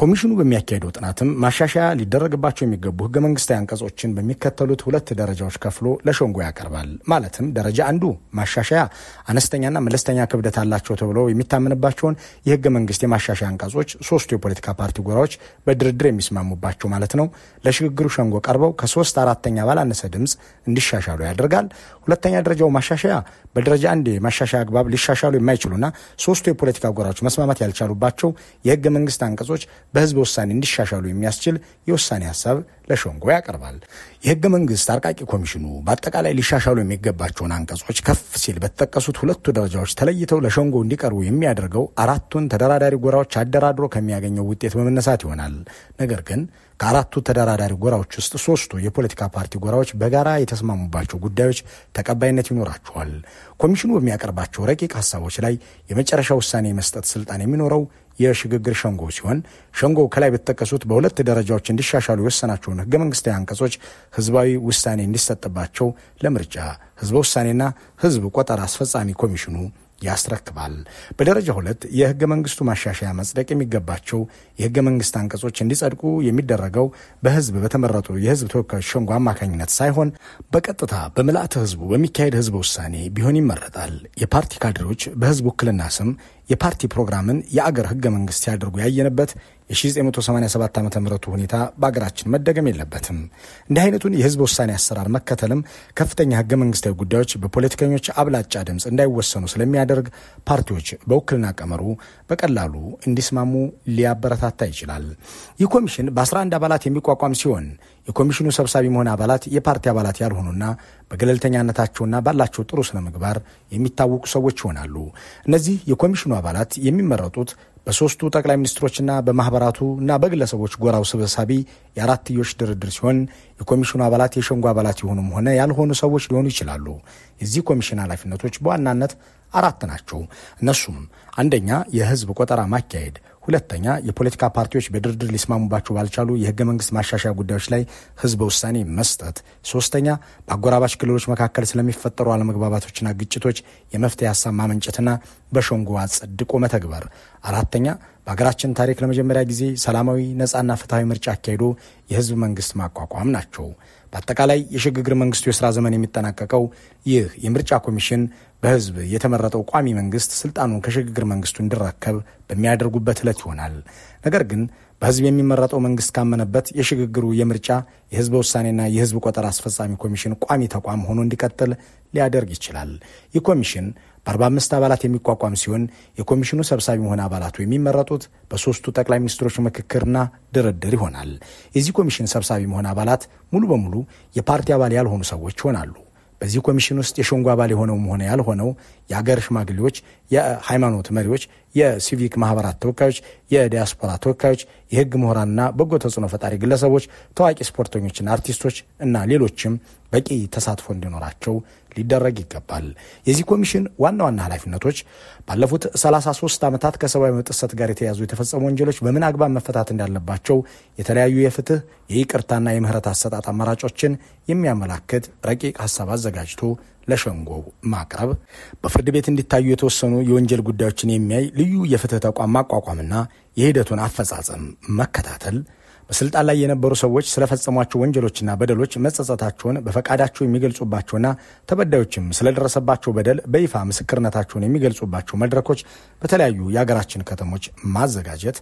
ኮሚሽኑ በሚያካሄደው ጥናትም ማሻሻያ ሊደረግባቸው የሚገቡ ህገ መንግስታዊ አንቀጾችን በሚከተሉት ሁለት ደረጃዎች ከፍሎ ለሸንጎ ያቀርባል። ማለትም ደረጃ አንዱ ማሻሻያ አነስተኛና መለስተኛ ክብደት አላቸው ተብለው የሚታመንባቸውን የህገ መንግስት የማሻሻያ አንቀጾች ሶስቱ የፖለቲካ ፓርቲ ጎራዎች በድርድር የሚስማሙባቸው ማለት ነው ለሽግግሩ ሸንጎ ቀርበው ከሶስት አራተኛ ባላነሰ ድምፅ እንዲሻሻሉ ያደርጋል። ሁለተኛ ደረጃው ማሻሻያ በደረጃ አንድ የማሻሻያ አግባብ ሊሻሻሉ የማይችሉና ሶስቱ የፖለቲካ ጎራዎች መስማማት ያልቻሉባቸው የህገ መንግስት አንቀጾች በህዝብ ውሳኔ እንዲሻሻሉ የሚያስችል የውሳኔ ሀሳብ ለሸንጎ ያቀርባል። የህገ መንግስት አርቃቂ ኮሚሽኑ በአጠቃላይ ሊሻሻሉ የሚገባቸውን አንቀጾች ከፍ ሲል በተጠቀሱት ሁለቱ ደረጃዎች ተለይተው ለሸንጎ እንዲቀርቡ የሚያደርገው አራቱን ተደራዳሪ ጎራዎች አደራድሮ ከሚያገኘው ውጤት በመነሳት ይሆናል። ነገር ግን ከአራቱ ተደራዳሪ ጎራዎች ውስጥ ሶስቱ የፖለቲካ ፓርቲ ጎራዎች በጋራ የተስማሙባቸው ጉዳዮች ተቀባይነት ይኖራቸዋል። ኮሚሽኑ በሚያቀርባቸው ረቂቅ ሀሳቦች ላይ የመጨረሻ ውሳኔ የመስጠት ስልጣን የሚኖረው የሽግግር ሸንጎ ሲሆን ሸንጎ ከላይ በተጠቀሱት በሁለት ደረጃዎች እንዲሻሻሉ የወሰናቸውን ህገ መንግስታዊ አንቀጾች ህዝባዊ ውሳኔ እንዲሰጥባቸው ለምርጫ ህዝበ ውሳኔና ህዝብ ቆጠራ አስፈጻሚ ኮሚሽኑ ያስረክባል። በደረጃ ሁለት የህገ መንግስቱ ማሻሻያ መጽደቅ የሚገባቸው የህገ መንግስት አንቀጾች እንዲጸድቁ የሚደረገው በህዝብ በተመረጡ የህዝብ ተወካዮች ሸንጎ አማካኝነት ሳይሆን በቀጥታ በምልአተ ህዝቡ በሚካሄድ ህዝበ ውሳኔ ቢሆን ይመረጣል። የፓርቲ ካድሬዎች በህዝብ ውክልና ስም የፓርቲ ፕሮግራምን የአገር ህገ መንግስት ሲያደርጉ ያየንበት የ1987 ዓ ምቱ ሁኔታ በአገራችን መደገም የለበትም። እንዲህ አይነቱን የህዝብ ውሳኔ አሰራር መከተልም ከፍተኛ ህገ መንግስታዊ ጉዳዮች በፖለቲከኞች አብላጫ ድምፅ እንዳይወሰኑ ስለሚያደርግ ፓርቲዎች በውክልና ቀመሩ በቀላሉ እንዲስማሙ ሊያበረታታ ይችላል። ይህ ኮሚሽን በ11 አባላት የሚቋቋም ሲሆን የኮሚሽኑ ሰብሳቢ መሆን አባላት የፓርቲ አባላት ያልሆኑና በገለልተኛነታቸውና ባላቸው ጥሩ ስነ ምግባር የሚታወቁ ሰዎች ይሆናሉ። እነዚህ የኮሚሽኑ አባላት የሚመረጡት በሶስቱ ጠቅላይ ሚኒስትሮችና በማኅበራቱ እና በግለሰቦች ጎራው ሰብሳቢ የአራትዮሽ ድርድር ሲሆን የኮሚሽኑ አባላት የሸንጎ አባላት የሆኑም ሆነ ያልሆኑ ሰዎች ሊሆኑ ይችላሉ። የዚህ ኮሚሽን ኃላፊነቶች በዋናነት አራት ናቸው። እነሱም አንደኛ፣ የህዝብ ቆጠራ ማካሄድ፣ ሁለተኛ የፖለቲካ ፓርቲዎች በድርድር ሊስማሙባቸው ባልቻሉ የህገ መንግስት ማሻሻያ ጉዳዮች ላይ ህዝበ ውሳኔ መስጠት፣ ሶስተኛ በአጎራባች ክልሎች መካከል ስለሚፈጠሩ አለመግባባቶችና ግጭቶች የመፍትሄ ሀሳብ ማመንጨትና በሸንጎ አጸድቆ መተግበር፣ አራተኛ በሀገራችን ታሪክ ለመጀመሪያ ጊዜ ሰላማዊ ነጻና ፍትሐዊ ምርጫ አካሄዶ የህዝብ መንግስት ማቋቋም ናቸው። በአጠቃላይ የሽግግር መንግስቱ የስራ ዘመን የሚጠናቀቀው ይህ የምርጫ ኮሚሽን በህዝብ የተመረጠው ቋሚ መንግስት ስልጣኑን ከሽግግር መንግስቱ እንዲረከብ በሚያደርጉበት ዕለት ይሆናል። ነገር ግን በህዝብ የሚመረጠው መንግስት ካመነበት የሽግግሩ የምርጫ የህዝብ ውሳኔና የህዝብ ቆጠራ አስፈጻሚ ኮሚሽን ቋሚ ተቋም ሆኖ እንዲቀጥል ሊያደርግ ይችላል። ይህ ኮሚሽን በ45 አባላት የሚቋቋም ሲሆን የኮሚሽኑ ሰብሳቢ መሆን አባላቱ የሚመረጡት በሶስቱ ጠቅላይ ሚኒስትሮች ምክክርና ድርድር ይሆናል። የዚህ ኮሚሽን ሰብሳቢ መሆን አባላት ሙሉ በሙሉ የፓርቲ አባል ያልሆኑ ሰዎች ይሆናሉ። በዚህ ኮሚሽን ውስጥ የሸንጎ አባል የሆነውም ሆነ ያልሆነው የአገር ሽማግሌዎች፣ የሃይማኖት መሪዎች፣ የሲቪክ ማህበራት ተወካዮች፣ የዲያስፖራ ተወካዮች፣ የህግ ምሁራንና በጎ ተጽዕኖ ፈጣሪ ግለሰቦች፣ ታዋቂ ስፖርተኞችና አርቲስቶች እና ሌሎችም በቂ ተሳትፎ እንዲኖራቸው ሊደረግ ይገባል። የዚህ ኮሚሽን ዋና ዋና ኃላፊነቶች ባለፉት 33 ዓመታት ከሰብአዊ መብት ጥሰት ጋር የተያዙ የተፈጸሙ ወንጀሎች በምን አግባብ መፈታት እንዳለባቸው የተለያዩ የፍትህ የይቅርታና የምህረት አሰጣጥ አማራጮችን የሚያመላክት ረቂቅ ሀሳብ አዘጋጅቶ ለሸንጎ ማቅረብ፣ በፍርድ ቤት እንዲታዩ የተወሰኑ የወንጀል ጉዳዮችን የሚያይ ልዩ የፍትህ ተቋም ማቋቋምና የሂደቱን አፈጻጸም መከታተል በስልጣን ላይ የነበሩ ሰዎች ስለፈጸሟቸው ወንጀሎችና በደሎች መጸጸታቸውን በፈቃዳቸው የሚገልጹባቸውና ተበዳዮችም ስለደረሰባቸው በደል በይፋ ምስክርነታቸውን የሚገልጹባቸው መድረኮች በተለያዩ የሀገራችን ከተሞች ማዘጋጀት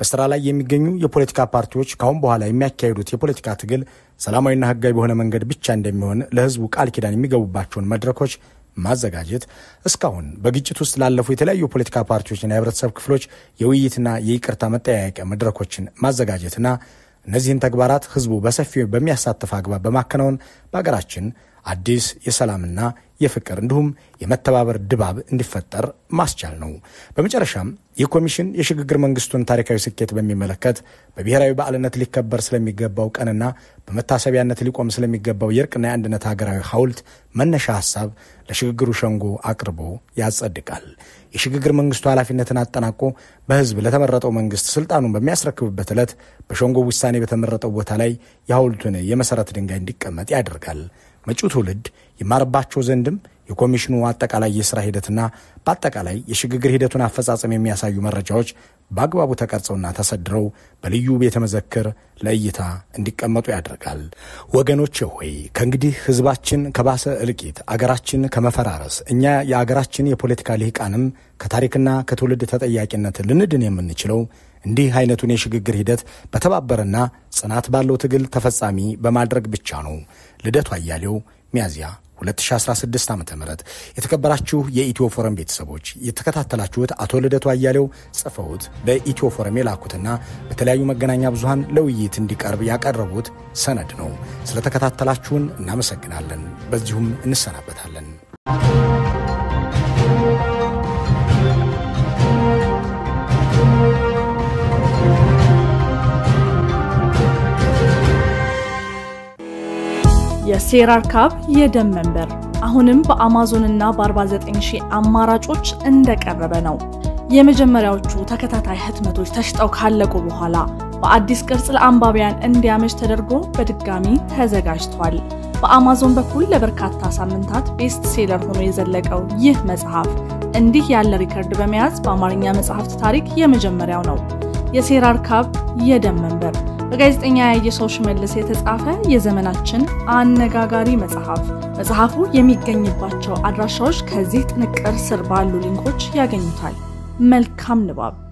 በስራ ላይ የሚገኙ የፖለቲካ ፓርቲዎች ካሁን በኋላ የሚያካሂዱት የፖለቲካ ትግል ሰላማዊና ሕጋዊ በሆነ መንገድ ብቻ እንደሚሆን ለሕዝቡ ቃል ኪዳን የሚገቡባቸውን መድረኮች ማዘጋጀት እስካሁን በግጭት ውስጥ ላለፉ የተለያዩ ፖለቲካ ፓርቲዎችና የህብረተሰብ ክፍሎች የውይይትና የይቅርታ መጠያየቂያ መድረኮችን ማዘጋጀትና እነዚህን ተግባራት ህዝቡ በሰፊው በሚያሳትፍ አግባብ በማከናወን በሀገራችን አዲስ የሰላምና የፍቅር እንዲሁም የመተባበር ድባብ እንዲፈጠር ማስቻል ነው። በመጨረሻም ይህ ኮሚሽን የሽግግር መንግስቱን ታሪካዊ ስኬት በሚመለከት በብሔራዊ በዓልነት ሊከበር ስለሚገባው ቀንና በመታሰቢያነት ሊቆም ስለሚገባው የእርቅና የአንድነት ሀገራዊ ሐውልት መነሻ ሀሳብ ለሽግግሩ ሸንጎ አቅርቦ ያጸድቃል። የሽግግር መንግስቱ ኃላፊነትን አጠናቆ በህዝብ ለተመረጠው መንግስት ስልጣኑን በሚያስረክብበት ዕለት በሸንጎ ውሳኔ በተመረጠው ቦታ ላይ የሐውልቱን የመሠረት ድንጋይ እንዲቀመጥ ያደርጋል። መጪው ትውልድ ይማርባቸው ዘንድም የኮሚሽኑ አጠቃላይ የስራ ሂደትና በአጠቃላይ የሽግግር ሂደቱን አፈጻጸም የሚያሳዩ መረጃዎች በአግባቡ ተቀርጸውና ተሰድረው በልዩ ቤተ መዘክር ለእይታ እንዲቀመጡ ያደርጋል። ወገኖች ሆይ ከእንግዲህ ህዝባችን ከባሰ እልቂት፣ አገራችን ከመፈራረስ፣ እኛ የአገራችን የፖለቲካ ልሂቃንም ከታሪክና ከትውልድ ተጠያቂነት ልንድን የምንችለው እንዲህ አይነቱን የሽግግር ሂደት በተባበረና ጽናት ባለው ትግል ተፈጻሚ በማድረግ ብቻ ነው። ልደቱ አያሌው ሚያዝያ 2016 ዓ ም የተከበራችሁ የኢትዮ ፎረም ቤተሰቦች የተከታተላችሁት አቶ ልደቱ አያሌው ጽፈውት በኢትዮ ፎረም የላኩትና በተለያዩ መገናኛ ብዙሃን ለውይይት እንዲቀርብ ያቀረቡት ሰነድ ነው። ስለተከታተላችሁን እናመሰግናለን። በዚሁም እንሰናበታለን። የሴራር ካብ የደም መንበር አሁንም በአማዞንና በ49 ሺህ አማራጮች እንደቀረበ ነው። የመጀመሪያዎቹ ተከታታይ ህትመቶች ተሽጠው ካለቁ በኋላ በአዲስ ቅርጽ ለአንባቢያን እንዲያመች ተደርጎ በድጋሚ ተዘጋጅቷል። በአማዞን በኩል ለበርካታ ሳምንታት ቤስት ሴለር ሆኖ የዘለቀው ይህ መጽሐፍ እንዲህ ያለ ሪከርድ በመያዝ በአማርኛ መጽሐፍት ታሪክ የመጀመሪያው ነው። የሴራር ካብ የደም መንበር በጋዜጠኛ ያየሰው ሽመልስ የተጻፈ የዘመናችን አነጋጋሪ መጽሐፍ። መጽሐፉ የሚገኝባቸው አድራሻዎች ከዚህ ጥንቅር ስር ባሉ ሊንኮች ያገኙታል። መልካም ንባብ!